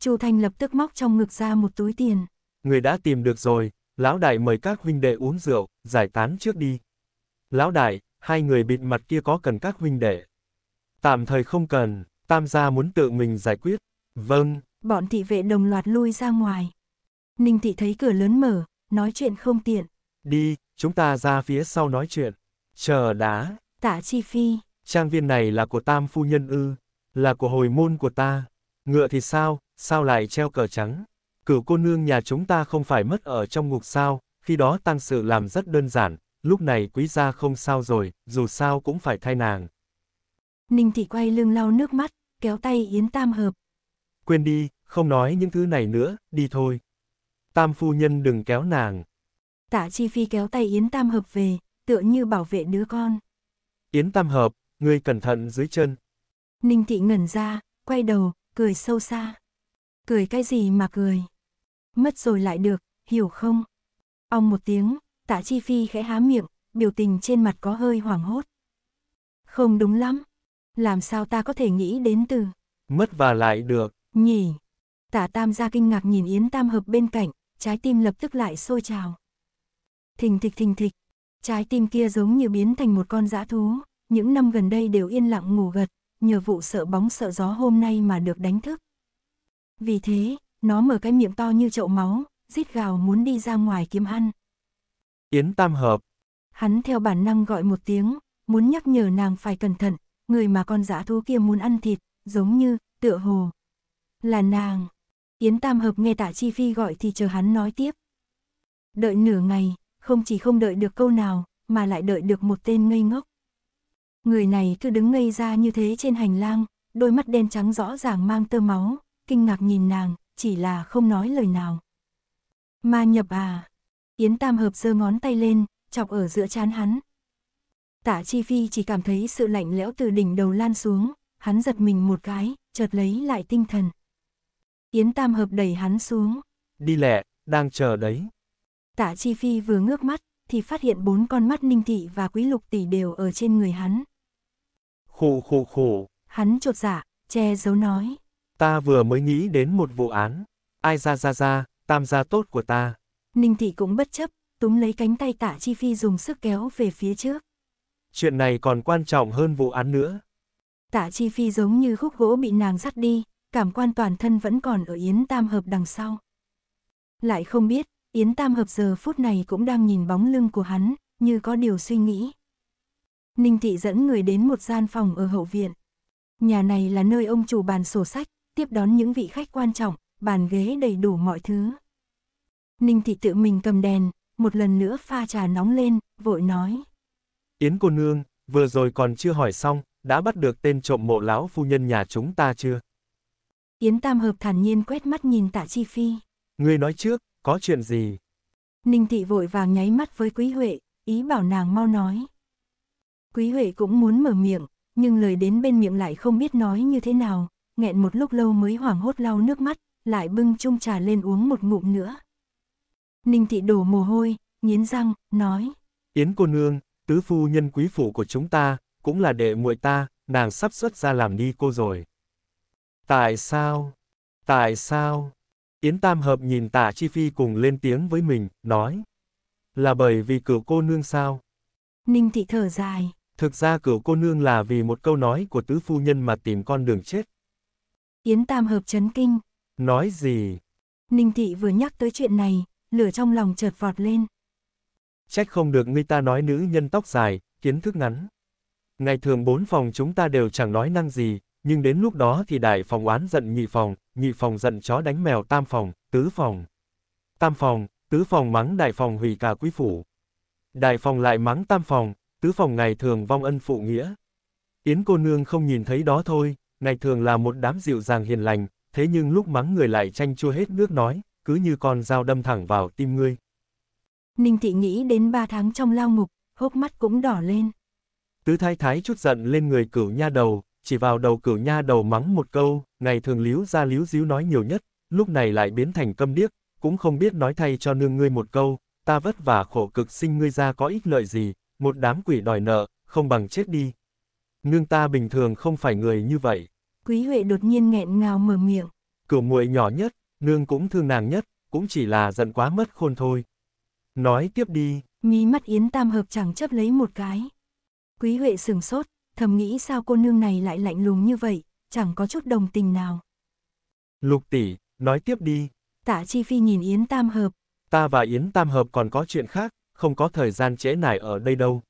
Chu Thanh lập tức móc trong ngực ra một túi tiền. Người đã tìm được rồi, lão đại mời các huynh đệ uống rượu, giải tán trước đi. Lão đại, hai người bịt mặt kia có cần các huynh đệ? Tạm thời không cần, tam gia muốn tự mình giải quyết. Vâng. Bọn thị vệ đồng loạt lui ra ngoài. Ninh thị thấy cửa lớn mở, nói chuyện không tiện. Đi, Chúng ta ra phía sau nói chuyện. Chờ đã. Tạ Chi Phi. Trang viên này là của tam phu nhân ư. Là của hồi môn của ta. Ngựa thì sao, sao lại treo cờ trắng? Cửu cô nương nhà chúng ta không phải mất ở trong ngục sao, khi đó tăng sự làm rất đơn giản, lúc này quý gia không sao rồi, dù sao cũng phải thay nàng. Ninh thị quay lưng lau nước mắt, kéo tay Yến Tam hợp. Quên đi, không nói những thứ này nữa, đi thôi. Tam phu nhân đừng kéo nàng. Tạ Chi Phi kéo tay Yến Tam Hợp về, tựa như bảo vệ đứa con. Yến Tam Hợp, ngươi cẩn thận dưới chân. Ninh Thị ngẩn ra, quay đầu, cười sâu xa. Cười cái gì mà cười? Mất rồi lại được, hiểu không? Ông một tiếng, Tạ Chi Phi khẽ há miệng, biểu tình trên mặt có hơi hoảng hốt. Không đúng lắm. Làm sao ta có thể nghĩ đến từ... Mất và lại được. Nhỉ. Tạ Tam gia kinh ngạc nhìn Yến Tam Hợp bên cạnh, trái tim lập tức lại sôi trào thình thịch thình thịch. Trái tim kia giống như biến thành một con dã thú, những năm gần đây đều yên lặng ngủ gật, nhờ vụ sợ bóng sợ gió hôm nay mà được đánh thức. Vì thế, nó mở cái miệng to như chậu máu, rít gào muốn đi ra ngoài kiếm ăn. Yến Tam Hợp. Hắn theo bản năng gọi một tiếng, muốn nhắc nhở nàng phải cẩn thận, người mà con dã thú kia muốn ăn thịt, giống như, tựa hồ. Là nàng. Yến Tam Hợp nghe tạ Chi Phi gọi thì chờ hắn nói tiếp. Đợi nửa ngày, không chỉ không đợi được câu nào, mà lại đợi được một tên ngây ngốc. Người này cứ đứng ngây ra như thế trên hành lang, đôi mắt đen trắng rõ ràng mang tơ máu, kinh ngạc nhìn nàng, chỉ là không nói lời nào. Ma nhập à! Yến Tam Hợp giơ ngón tay lên, chọc ở giữa chán hắn. Tạ Chi Phi chỉ cảm thấy sự lạnh lẽo từ đỉnh đầu lan xuống, hắn giật mình một cái, chợt lấy lại tinh thần. Yến Tam Hợp đẩy hắn xuống. Đi lẹ, đang chờ đấy. Tạ Chi Phi vừa ngước mắt, thì phát hiện bốn con mắt ninh thị và quý lục tỷ đều ở trên người hắn. Khổ khổ khổ. Hắn trột dạ, che giấu nói. Ta vừa mới nghĩ đến một vụ án. Ai ra ra ra, tam gia tốt của ta. Ninh thị cũng bất chấp, túm lấy cánh tay tạ chi phi dùng sức kéo về phía trước. Chuyện này còn quan trọng hơn vụ án nữa. Tạ chi phi giống như khúc gỗ bị nàng dắt đi, cảm quan toàn thân vẫn còn ở yến tam hợp đằng sau. Lại không biết, Yến Tam Hợp giờ phút này cũng đang nhìn bóng lưng của hắn, như có điều suy nghĩ. Ninh Thị dẫn người đến một gian phòng ở hậu viện. Nhà này là nơi ông chủ bàn sổ sách, tiếp đón những vị khách quan trọng, bàn ghế đầy đủ mọi thứ. Ninh Thị tự mình cầm đèn, một lần nữa pha trà nóng lên, vội nói. Yến cô nương, vừa rồi còn chưa hỏi xong, đã bắt được tên trộm mộ lão phu nhân nhà chúng ta chưa? Yến Tam Hợp thản nhiên quét mắt nhìn tạ Chi Phi. Ngươi nói trước, có chuyện gì? Ninh thị vội vàng nháy mắt với Quý Huệ, ý bảo nàng mau nói. Quý Huệ cũng muốn mở miệng, nhưng lời đến bên miệng lại không biết nói như thế nào, nghẹn một lúc lâu mới hoảng hốt lau nước mắt, lại bưng chung trà lên uống một ngụm nữa. Ninh thị đổ mồ hôi, nghiến răng, nói. Yến cô nương, tứ phu nhân quý phụ của chúng ta, cũng là đệ muội ta, nàng sắp xuất ra làm ni cô rồi. Tại sao? Tại sao? Yến Tam Hợp nhìn Tả Chi Phi cùng lên tiếng với mình, nói. Là bởi vì cửu cô nương sao? Ninh Thị thở dài. Thực ra cửu cô nương là vì một câu nói của tứ phu nhân mà tìm con đường chết. Yến Tam Hợp chấn kinh. Nói gì? Ninh Thị vừa nhắc tới chuyện này, lửa trong lòng chợt vọt lên. Trách không được người ta nói nữ nhân tóc dài, kiến thức ngắn. Ngày thường bốn phòng chúng ta đều chẳng nói năng gì, nhưng đến lúc đó thì đại phòng oán giận nhị phòng, nhị phòng giận chó đánh mèo tam phòng, tứ phòng. Tam phòng, tứ phòng mắng đại phòng hủy cả quý phủ. Đại phòng lại mắng tam phòng, tứ phòng ngày thường vong ân phụ nghĩa. Yến cô nương không nhìn thấy đó thôi, ngày thường là một đám dịu dàng hiền lành, thế nhưng lúc mắng người lại tranh chua hết nước nói, cứ như con dao đâm thẳng vào tim ngươi. Ninh thị nghĩ đến ba tháng trong lao ngục, hốc mắt cũng đỏ lên. Tứ thái thái chút giận lên người cửu nha đầu, chỉ vào đầu cửu nha đầu mắng một câu, ngày thường líu ra líu díu nói nhiều nhất, lúc này lại biến thành câm điếc, cũng không biết nói thay cho nương ngươi một câu, ta vất vả khổ cực sinh ngươi ra có ích lợi gì, một đám quỷ đòi nợ, không bằng chết đi. Nương ta bình thường không phải người như vậy. Quý Huệ đột nhiên nghẹn ngào mở miệng. Cửu muội nhỏ nhất, nương cũng thương nàng nhất, cũng chỉ là giận quá mất khôn thôi. Nói tiếp đi. Mí mắt Yến Tam Hợp chẳng chấp lấy một cái. Quý Huệ sừng sốt, thầm nghĩ sao cô nương này lại lạnh lùng như vậy, chẳng có chút đồng tình nào. Lục tỷ, nói tiếp đi. Tạ Chi Phi nhìn Yến Tam Hợp. Ta và Yến Tam Hợp còn có chuyện khác, không có thời gian trễ nải ở đây đâu.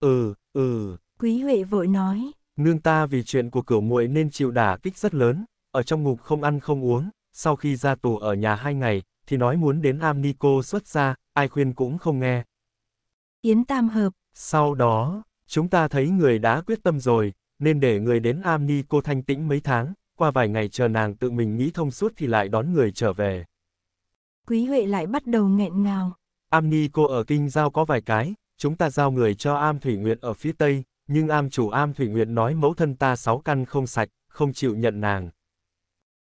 Ừ, ừ. Quý Huệ vội nói. Nương ta vì chuyện của cửu muội nên chịu đả kích rất lớn, ở trong ngục không ăn không uống, sau khi ra tù ở nhà hai ngày, thì nói muốn đến Am Nico xuất ra, ai khuyên cũng không nghe. Yến Tam Hợp. Sau đó, Chúng ta thấy người đã quyết tâm rồi, nên để người đến am ni cô thanh tĩnh mấy tháng, qua vài ngày chờ nàng tự mình nghĩ thông suốt thì lại đón người trở về. Quý Huệ lại bắt đầu nghẹn ngào. Am ni cô ở kinh giao có vài cái, chúng ta giao người cho am thủy Nguyệt ở phía tây, nhưng am chủ am thủy Nguyệt nói mẫu thân ta sáu căn không sạch, không chịu nhận nàng.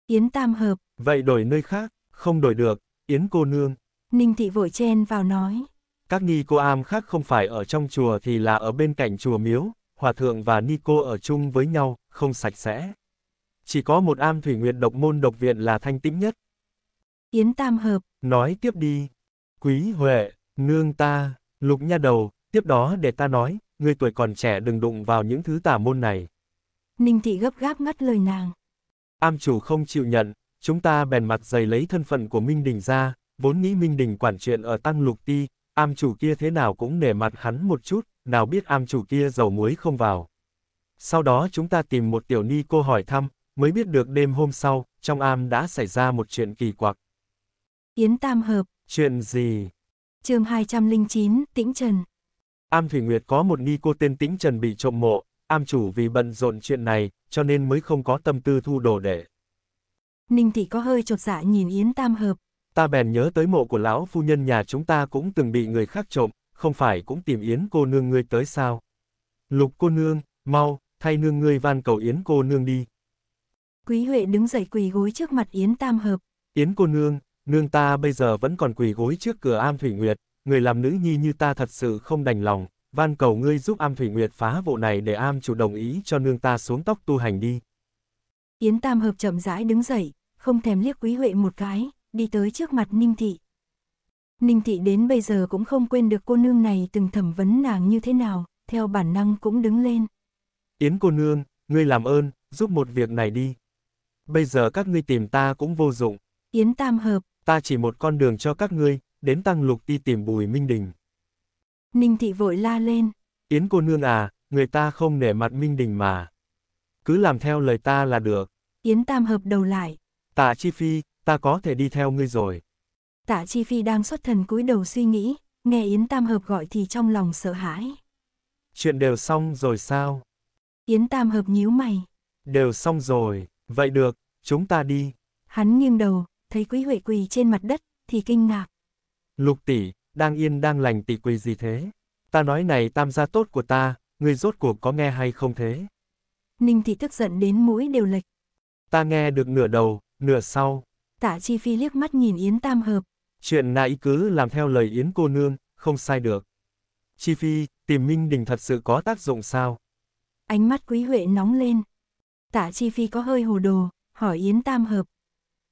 Yến tam hợp. Vậy đổi nơi khác, không đổi được, Yến cô nương. Ninh thị vội chen vào nói các ni cô am khác không phải ở trong chùa thì là ở bên cạnh chùa miếu, hòa thượng và ni cô ở chung với nhau, không sạch sẽ. Chỉ có một am thủy nguyệt độc môn độc viện là thanh tĩnh nhất. Yến Tam Hợp Nói tiếp đi. Quý Huệ, nương ta, lục nha đầu, tiếp đó để ta nói, người tuổi còn trẻ đừng đụng vào những thứ tả môn này. Ninh Thị gấp gáp ngắt lời nàng. Am chủ không chịu nhận, chúng ta bèn mặt giày lấy thân phận của Minh Đình ra, vốn nghĩ Minh Đình quản chuyện ở Tăng Lục Ti, am chủ kia thế nào cũng nể mặt hắn một chút, nào biết am chủ kia dầu muối không vào. Sau đó chúng ta tìm một tiểu ni cô hỏi thăm, mới biết được đêm hôm sau, trong am đã xảy ra một chuyện kỳ quặc. Yến Tam Hợp. Chuyện gì? chương 209, Tĩnh Trần. Am Thủy Nguyệt có một ni cô tên Tĩnh Trần bị trộm mộ, am chủ vì bận rộn chuyện này, cho nên mới không có tâm tư thu đồ để. Ninh Thị có hơi chột dạ nhìn Yến Tam Hợp, ta bèn nhớ tới mộ của lão phu nhân nhà chúng ta cũng từng bị người khác trộm, không phải cũng tìm Yến cô nương ngươi tới sao? Lục cô nương, mau, thay nương ngươi van cầu Yến cô nương đi. Quý Huệ đứng dậy quỳ gối trước mặt Yến Tam Hợp. Yến cô nương, nương ta bây giờ vẫn còn quỳ gối trước cửa Am Thủy Nguyệt, người làm nữ nhi như ta thật sự không đành lòng, van cầu ngươi giúp Am Thủy Nguyệt phá vụ này để Am chủ đồng ý cho nương ta xuống tóc tu hành đi. Yến Tam Hợp chậm rãi đứng dậy, không thèm liếc Quý Huệ một cái đi tới trước mặt Ninh Thị. Ninh Thị đến bây giờ cũng không quên được cô nương này từng thẩm vấn nàng như thế nào, theo bản năng cũng đứng lên. Yến cô nương, ngươi làm ơn, giúp một việc này đi. Bây giờ các ngươi tìm ta cũng vô dụng. Yến tam hợp. Ta chỉ một con đường cho các ngươi, đến tăng lục đi tìm bùi Minh Đình. Ninh Thị vội la lên. Yến cô nương à, người ta không nể mặt Minh Đình mà. Cứ làm theo lời ta là được. Yến tam hợp đầu lại. Tạ Chi Phi, ta có thể đi theo ngươi rồi. Tạ Chi Phi đang xuất thần cúi đầu suy nghĩ, nghe Yến Tam Hợp gọi thì trong lòng sợ hãi. Chuyện đều xong rồi sao? Yến Tam Hợp nhíu mày. Đều xong rồi, vậy được, chúng ta đi. Hắn nghiêng đầu, thấy Quý Huệ quỳ trên mặt đất, thì kinh ngạc. Lục tỷ, đang yên đang lành tỷ quỳ gì thế? Ta nói này tam gia tốt của ta, ngươi rốt cuộc có nghe hay không thế? Ninh thị tức giận đến mũi đều lệch. Ta nghe được nửa đầu, nửa sau. Tạ Chi Phi liếc mắt nhìn Yến Tam Hợp. Chuyện nãy cứ làm theo lời Yến cô nương, không sai được. Chi Phi, tìm Minh Đình thật sự có tác dụng sao? Ánh mắt Quý Huệ nóng lên. Tạ Chi Phi có hơi hồ đồ, hỏi Yến Tam Hợp.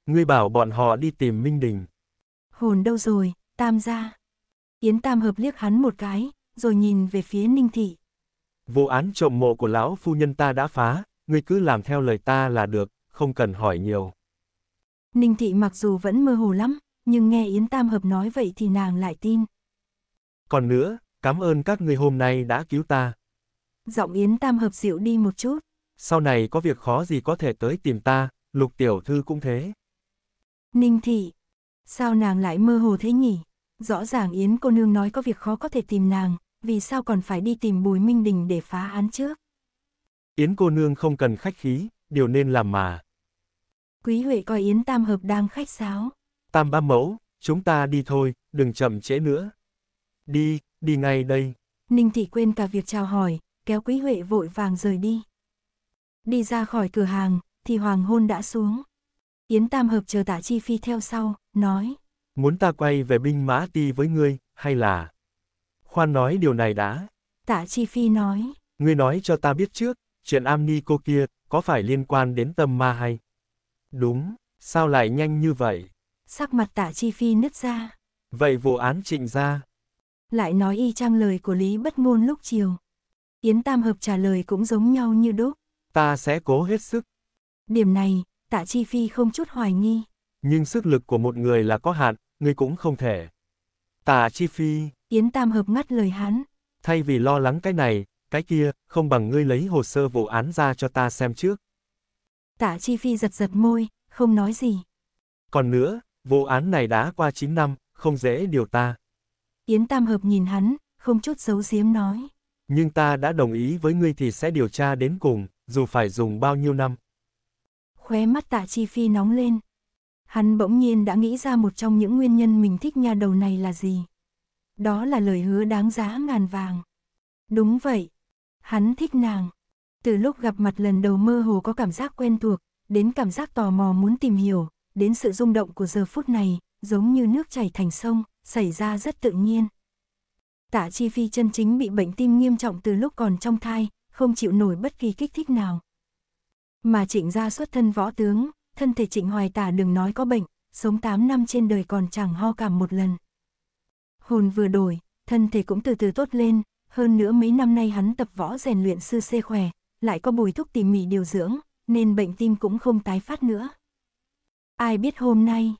Ngươi bảo bọn họ đi tìm Minh Đình. Hồn đâu rồi, Tam gia. Yến Tam Hợp liếc hắn một cái, rồi nhìn về phía Ninh Thị. Vụ án trộm mộ của lão phu nhân ta đã phá, ngươi cứ làm theo lời ta là được, không cần hỏi nhiều. Ninh Thị mặc dù vẫn mơ hồ lắm, nhưng nghe Yến Tam Hợp nói vậy thì nàng lại tin. Còn nữa, cảm ơn các người hôm nay đã cứu ta. Giọng Yến Tam Hợp dịu đi một chút. Sau này có việc khó gì có thể tới tìm ta, lục tiểu thư cũng thế. Ninh Thị, sao nàng lại mơ hồ thế nhỉ? Rõ ràng Yến cô nương nói có việc khó có thể tìm nàng, vì sao còn phải đi tìm Bùi Minh Đình để phá án trước? Yến cô nương không cần khách khí, điều nên làm mà. Quý Huệ coi Yến Tam Hợp đang khách sáo. Tam ba mẫu, chúng ta đi thôi, đừng chậm trễ nữa. Đi, đi ngay đây. Ninh Thị quên cả việc chào hỏi, kéo Quý Huệ vội vàng rời đi. Đi ra khỏi cửa hàng, thì hoàng hôn đã xuống. Yến Tam Hợp chờ tả Chi Phi theo sau, nói. Muốn ta quay về binh mã ti với ngươi, hay là... Khoan nói điều này đã. Tả Chi Phi nói. Ngươi nói cho ta biết trước, chuyện am ni cô kia, có phải liên quan đến tâm ma hay? Đúng, sao lại nhanh như vậy? Sắc mặt tạ chi phi nứt ra. Vậy vụ án trịnh ra. Lại nói y trang lời của Lý Bất Ngôn lúc chiều. Yến Tam Hợp trả lời cũng giống nhau như đúc. Ta sẽ cố hết sức. Điểm này, tạ chi phi không chút hoài nghi. Nhưng sức lực của một người là có hạn, người cũng không thể. Tạ chi phi. Yến Tam Hợp ngắt lời hắn. Thay vì lo lắng cái này, cái kia, không bằng ngươi lấy hồ sơ vụ án ra cho ta xem trước. Tạ Chi Phi giật giật môi, không nói gì. Còn nữa, vụ án này đã qua 9 năm, không dễ điều ta. Yến Tam Hợp nhìn hắn, không chút giấu giếm nói. Nhưng ta đã đồng ý với ngươi thì sẽ điều tra đến cùng, dù phải dùng bao nhiêu năm. Khóe mắt tạ chi phi nóng lên. Hắn bỗng nhiên đã nghĩ ra một trong những nguyên nhân mình thích nha đầu này là gì. Đó là lời hứa đáng giá ngàn vàng. Đúng vậy. Hắn thích nàng. Từ lúc gặp mặt lần đầu mơ hồ có cảm giác quen thuộc, đến cảm giác tò mò muốn tìm hiểu, đến sự rung động của giờ phút này, giống như nước chảy thành sông, xảy ra rất tự nhiên. Tạ Chi Phi chân chính bị bệnh tim nghiêm trọng từ lúc còn trong thai, không chịu nổi bất kỳ kích thích nào. Mà trịnh gia xuất thân võ tướng, thân thể trịnh hoài tả đừng nói có bệnh, sống 8 năm trên đời còn chẳng ho cảm một lần. Hồn vừa đổi, thân thể cũng từ từ tốt lên, hơn nữa mấy năm nay hắn tập võ rèn luyện sư xê khỏe, lại có bùi thúc tỉ mỉ điều dưỡng, nên bệnh tim cũng không tái phát nữa. Ai biết hôm nay,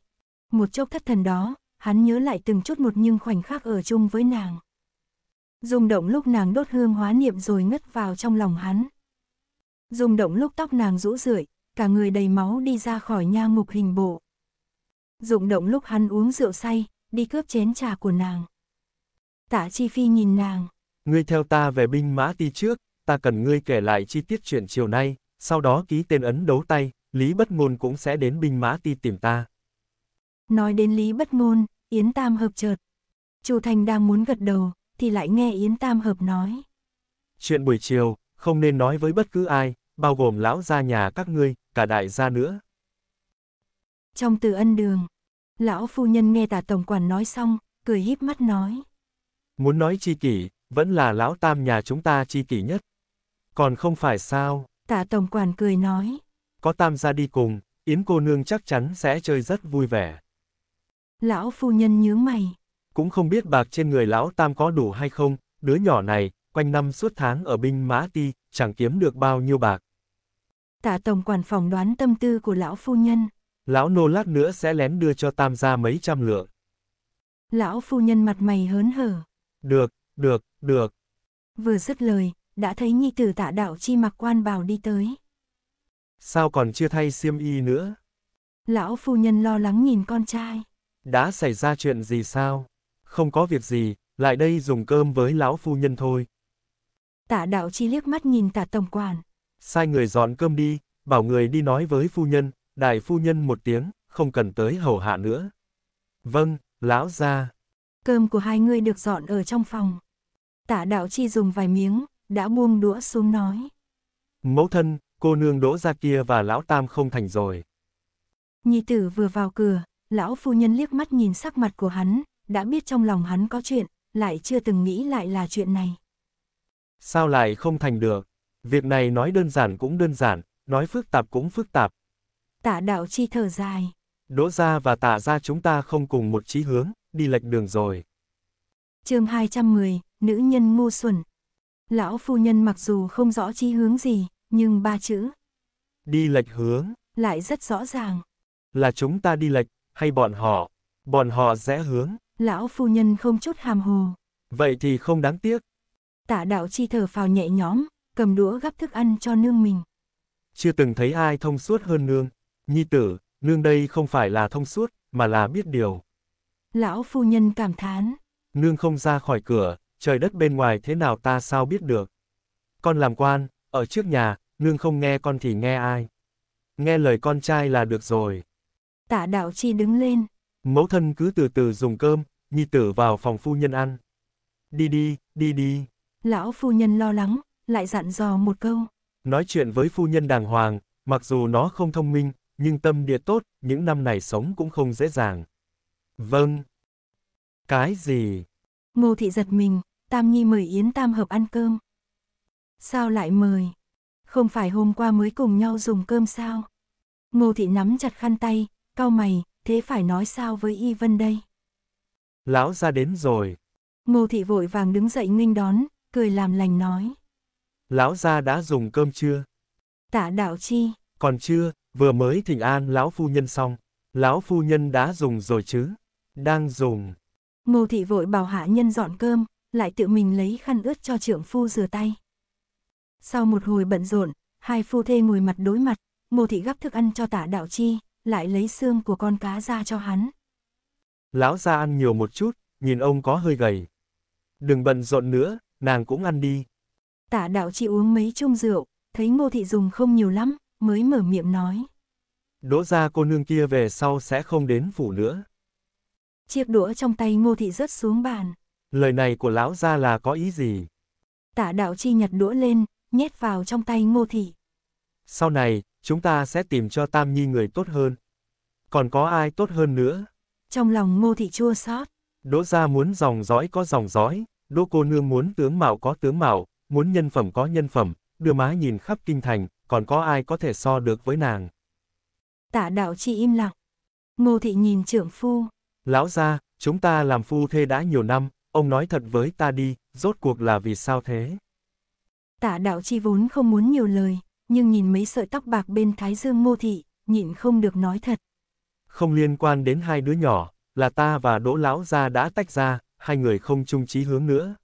một chốc thất thần đó, hắn nhớ lại từng chút một nhưng khoảnh khắc ở chung với nàng. Rung động lúc nàng đốt hương hóa niệm rồi ngất vào trong lòng hắn. Rung động lúc tóc nàng rũ rượi, cả người đầy máu đi ra khỏi nha mục hình bộ. Rung động lúc hắn uống rượu say, đi cướp chén trà của nàng. Tạ Chi Phi nhìn nàng. Ngươi theo ta về binh mã ti trước ta cần ngươi kể lại chi tiết chuyện chiều nay, sau đó ký tên ấn đấu tay, Lý Bất Ngôn cũng sẽ đến binh mã ti tìm ta. Nói đến Lý Bất Ngôn, Yến Tam Hợp chợt. Chu Thành đang muốn gật đầu, thì lại nghe Yến Tam Hợp nói. Chuyện buổi chiều, không nên nói với bất cứ ai, bao gồm lão gia nhà các ngươi, cả đại gia nữa. Trong từ ân đường, lão phu nhân nghe tả tổng quản nói xong, cười híp mắt nói. Muốn nói chi kỷ, vẫn là lão tam nhà chúng ta chi kỷ nhất. Còn không phải sao? Tạ Tổng Quản cười nói. Có tam gia đi cùng, Yến cô nương chắc chắn sẽ chơi rất vui vẻ. Lão phu nhân nhướng mày. Cũng không biết bạc trên người lão tam có đủ hay không, đứa nhỏ này, quanh năm suốt tháng ở binh mã ti, chẳng kiếm được bao nhiêu bạc. Tạ Tổng Quản phòng đoán tâm tư của lão phu nhân. Lão nô lát nữa sẽ lén đưa cho tam gia mấy trăm lượng. Lão phu nhân mặt mày hớn hở. Được, được, được. Vừa dứt lời, đã thấy nhi tử tạ đạo chi mặc quan bào đi tới. Sao còn chưa thay xiêm y nữa? Lão phu nhân lo lắng nhìn con trai. Đã xảy ra chuyện gì sao? Không có việc gì, lại đây dùng cơm với lão phu nhân thôi. Tạ đạo chi liếc mắt nhìn tạ tổng quản. Sai người dọn cơm đi, bảo người đi nói với phu nhân, đại phu nhân một tiếng, không cần tới hầu hạ nữa. Vâng, lão ra. Cơm của hai người được dọn ở trong phòng. Tạ đạo chi dùng vài miếng, đã buông đũa xuống nói. Mẫu thân, cô nương đỗ ra kia và lão tam không thành rồi. Nhi tử vừa vào cửa, lão phu nhân liếc mắt nhìn sắc mặt của hắn, đã biết trong lòng hắn có chuyện, lại chưa từng nghĩ lại là chuyện này. Sao lại không thành được? Việc này nói đơn giản cũng đơn giản, nói phức tạp cũng phức tạp. Tạ đạo chi thở dài. Đỗ ra và tạ ra chúng ta không cùng một chí hướng, đi lệch đường rồi. chương 210, Nữ nhân ngu xuẩn, Lão phu nhân mặc dù không rõ chí hướng gì, nhưng ba chữ. Đi lệch hướng. Lại rất rõ ràng. Là chúng ta đi lệch, hay bọn họ? Bọn họ rẽ hướng. Lão phu nhân không chút hàm hồ. Vậy thì không đáng tiếc. Tạ đạo chi thở phào nhẹ nhõm, cầm đũa gắp thức ăn cho nương mình. Chưa từng thấy ai thông suốt hơn nương. Nhi tử, nương đây không phải là thông suốt, mà là biết điều. Lão phu nhân cảm thán. Nương không ra khỏi cửa, trời đất bên ngoài thế nào ta sao biết được. Con làm quan, ở trước nhà, nương không nghe con thì nghe ai. Nghe lời con trai là được rồi. Tạ đạo chi đứng lên. Mẫu thân cứ từ từ dùng cơm, nhi tử vào phòng phu nhân ăn. Đi đi, đi đi. Lão phu nhân lo lắng, lại dặn dò một câu. Nói chuyện với phu nhân đàng hoàng, mặc dù nó không thông minh, nhưng tâm địa tốt, những năm này sống cũng không dễ dàng. Vâng. Cái gì? Ngô thị giật mình, Tam Nhi mời Yến Tam hợp ăn cơm. Sao lại mời? Không phải hôm qua mới cùng nhau dùng cơm sao? Ngô thị nắm chặt khăn tay, cau mày, thế phải nói sao với Y Vân đây? Lão ra đến rồi. Ngô thị vội vàng đứng dậy nghênh đón, cười làm lành nói. Lão ra đã dùng cơm chưa? Tạ đạo chi. Còn chưa, vừa mới thỉnh an lão phu nhân xong. Lão phu nhân đã dùng rồi chứ? Đang dùng. Ngô thị vội bảo hạ nhân dọn cơm, lại tự mình lấy khăn ướt cho trưởng phu rửa tay. Sau một hồi bận rộn, hai phu thê ngồi mặt đối mặt, Ngô thị gắp thức ăn cho tả đạo chi, lại lấy xương của con cá ra cho hắn. Lão ra ăn nhiều một chút, nhìn ông có hơi gầy. Đừng bận rộn nữa, nàng cũng ăn đi. Tả đạo chi uống mấy chung rượu, thấy ngô thị dùng không nhiều lắm, mới mở miệng nói. Đỗ ra cô nương kia về sau sẽ không đến phủ nữa. Chiếc đũa trong tay ngô thị rớt xuống bàn. Lời này của lão ra là có ý gì? Tả đạo chi nhặt đũa lên, nhét vào trong tay ngô thị. Sau này, chúng ta sẽ tìm cho Tam Nhi người tốt hơn. Còn có ai tốt hơn nữa? Trong lòng ngô thị chua xót. Đỗ gia muốn dòng dõi có dòng dõi, đỗ cô nương muốn tướng mạo có tướng mạo, muốn nhân phẩm có nhân phẩm, đưa má nhìn khắp kinh thành, còn có ai có thể so được với nàng. Tả đạo chi im lặng. Ngô thị nhìn trưởng phu. Lão gia, chúng ta làm phu thê đã nhiều năm, ông nói thật với ta đi, rốt cuộc là vì sao thế? Tạ đạo chi vốn không muốn nhiều lời, nhưng nhìn mấy sợi tóc bạc bên thái dương mô thị, nhịn không được nói thật. Không liên quan đến hai đứa nhỏ, là ta và đỗ lão gia đã tách ra, hai người không chung chí hướng nữa.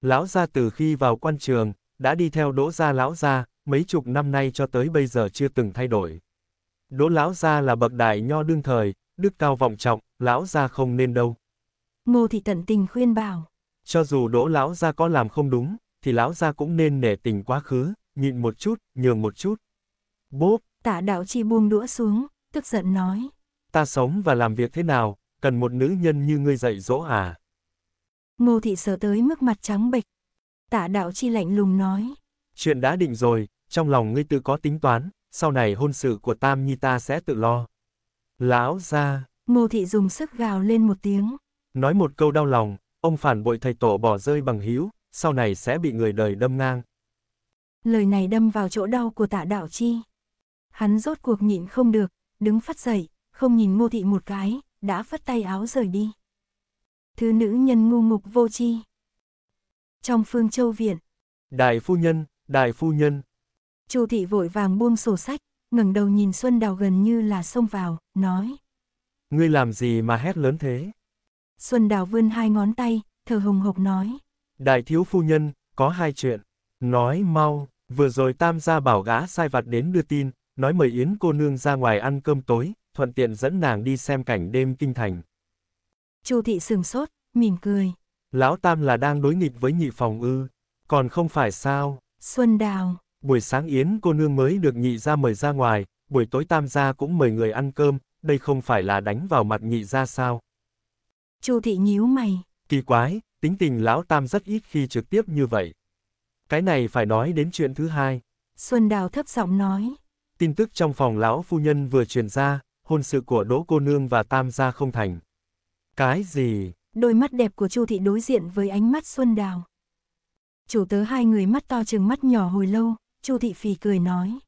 Lão gia từ khi vào quan trường, đã đi theo đỗ gia lão gia, mấy chục năm nay cho tới bây giờ chưa từng thay đổi. Đỗ lão gia là bậc đại nho đương thời, đức cao vọng trọng, lão gia không nên đâu. Ngô thị tận tình khuyên bảo. Cho dù đỗ lão gia có làm không đúng, thì lão gia cũng nên nể tình quá khứ, nhịn một chút, nhường một chút. Bốp! Tạ đạo chi buông đũa xuống, tức giận nói. Ta sống và làm việc thế nào, cần một nữ nhân như ngươi dạy dỗ à? Ngô thị sợ tới mức mặt trắng bệch. Tạ đạo chi lạnh lùng nói. Chuyện đã định rồi, trong lòng ngươi tự có tính toán, sau này hôn sự của Tam Nhi ta sẽ tự lo. Lão ra. Ngô thị dùng sức gào lên một tiếng. Nói một câu đau lòng, ông phản bội thầy tổ bỏ rơi bằng hữu, sau này sẽ bị người đời đâm ngang. Lời này đâm vào chỗ đau của tạ đạo chi. Hắn rốt cuộc nhịn không được, đứng phát dậy, không nhìn ngô thị một cái, đã phất tay áo rời đi. Thứ nữ nhân ngu ngục vô chi. Trong phương châu viện. Đại phu nhân, đại phu nhân. Chu thị vội vàng buông sổ sách, ngẩng đầu nhìn Xuân Đào gần như là xông vào, nói. Ngươi làm gì mà hét lớn thế? Xuân Đào vươn hai ngón tay, thở hồng hộc nói. Đại thiếu phu nhân, có hai chuyện. Nói mau, vừa rồi tam gia bảo gã sai vặt đến đưa tin, nói mời Yến cô nương ra ngoài ăn cơm tối, thuận tiện dẫn nàng đi xem cảnh đêm kinh thành. Chu thị sừng sốt, mỉm cười. Lão Tam là đang đối nghịch với nhị phòng ư, còn không phải sao? Xuân Đào, buổi sáng Yến cô nương mới được nhị ra mời ra ngoài, buổi tối tam gia cũng mời người ăn cơm, đây không phải là đánh vào mặt nhị ra sao. Chu thị nhíu mày. Kỳ quái, tính tình lão tam rất ít khi trực tiếp như vậy. Cái này phải nói đến chuyện thứ hai. Xuân Đào thấp giọng nói. Tin tức trong phòng lão phu nhân vừa truyền ra, hôn sự của Đỗ cô nương và tam gia không thành. Cái gì? Đôi mắt đẹp của Chu thị đối diện với ánh mắt Xuân Đào. Chủ tớ hai người mắt to chừng mắt nhỏ hồi lâu, Chu Thị phi cười nói.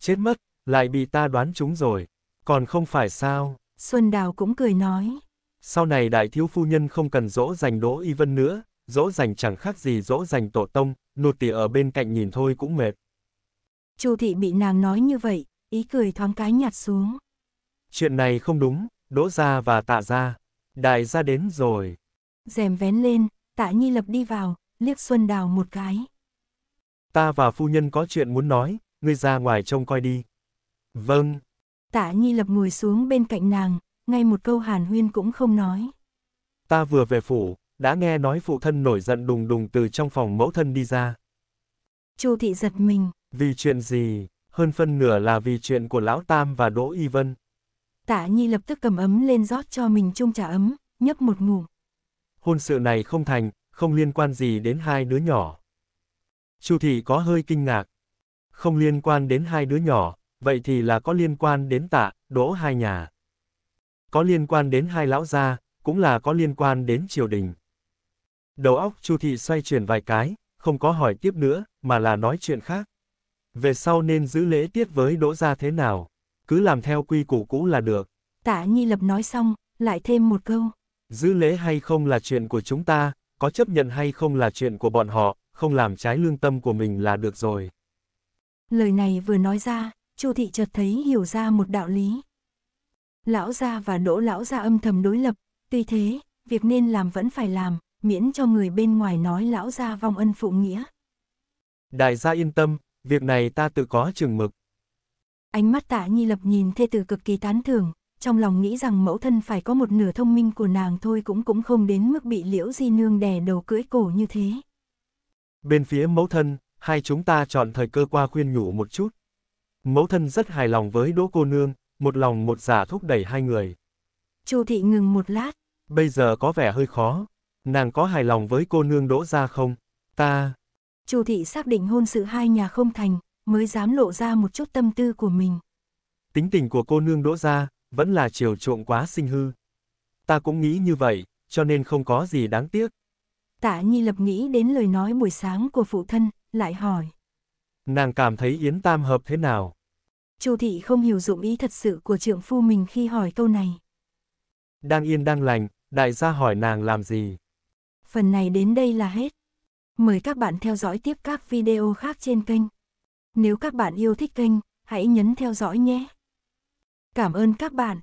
Chết mất, lại bị ta đoán trúng rồi, còn không phải sao? Xuân Đào cũng cười nói. Sau này đại thiếu phu nhân không cần dỗ dành Đỗ Y Vân nữa, dỗ dành chẳng khác gì dỗ dành tổ tông, nột tỉ ở bên cạnh nhìn thôi cũng mệt. Chu Thị bị nàng nói như vậy, ý cười thoáng cái nhạt xuống. Chuyện này không đúng, Đỗ ra và tạ ra, đại gia đến rồi. Dèm vén lên, tạ nhi lập đi vào, liếc Xuân Đào một cái. Ta và phu nhân có chuyện muốn nói, ngươi ra ngoài trông coi đi. Vâng. Tạ Nhi Lập ngồi xuống bên cạnh nàng, ngay một câu hàn huyên cũng không nói. Ta vừa về phủ, đã nghe nói phụ thân nổi giận đùng đùng từ trong phòng mẫu thân đi ra. Chu thị giật mình. Vì chuyện gì? Hơn phân nửa là vì chuyện của Lão Tam và Đỗ Y Vân. Tạ Nhi lập tức cầm ấm lên rót cho mình chung trà ấm, nhấp một ngủ. Hôn sự này không thành, không liên quan gì đến hai đứa nhỏ. Chu thị có hơi kinh ngạc. Không liên quan đến hai đứa nhỏ, vậy thì là có liên quan đến tạ, đỗ hai nhà. Có liên quan đến hai lão gia, cũng là có liên quan đến triều đình. Đầu óc Chu thị xoay chuyển vài cái, không có hỏi tiếp nữa, mà là nói chuyện khác. Về sau nên giữ lễ tiết với đỗ gia thế nào, cứ làm theo quy củ cũ là được. Tạ Nhi Lập nói xong, lại thêm một câu. Giữ lễ hay không là chuyện của chúng ta, có chấp nhận hay không là chuyện của bọn họ, không làm trái lương tâm của mình là được rồi. Lời này vừa nói ra, Chu thị chợt thấy hiểu ra một đạo lý. Lão gia và đỗ lão gia âm thầm đối lập, tuy thế, việc nên làm vẫn phải làm, miễn cho người bên ngoài nói lão gia vong ân phụ nghĩa. Đại gia yên tâm, việc này ta tự có chừng mực. Ánh mắt tạ nhi lập nhìn thê tử cực kỳ tán thưởng, trong lòng nghĩ rằng mẫu thân phải có một nửa thông minh của nàng thôi cũng cũng không đến mức bị liễu di nương đè đầu cưỡi cổ như thế. Bên phía mẫu thân, hai chúng ta chọn thời cơ qua khuyên nhủ một chút. Mẫu thân rất hài lòng với đỗ cô nương, một lòng một giả dạ thúc đẩy hai người. Chu thị ngừng một lát. Bây giờ có vẻ hơi khó. Nàng có hài lòng với cô nương đỗ ra không? Ta... Chu thị xác định hôn sự hai nhà không thành, mới dám lộ ra một chút tâm tư của mình. Tính tình của cô nương đỗ ra, vẫn là chiều chuộng quá sinh hư. Ta cũng nghĩ như vậy, cho nên không có gì đáng tiếc. Tạ Nhi lập nghĩ đến lời nói buổi sáng của phụ thân, lại hỏi. Nàng cảm thấy Yến Tam hợp thế nào? Chu thị không hiểu dụng ý thật sự của trượng phu mình khi hỏi câu này. Đang yên đang lành, đại gia hỏi nàng làm gì? Phần này đến đây là hết. Mời các bạn theo dõi tiếp các video khác trên kênh. Nếu các bạn yêu thích kênh, hãy nhấn theo dõi nhé. Cảm ơn các bạn.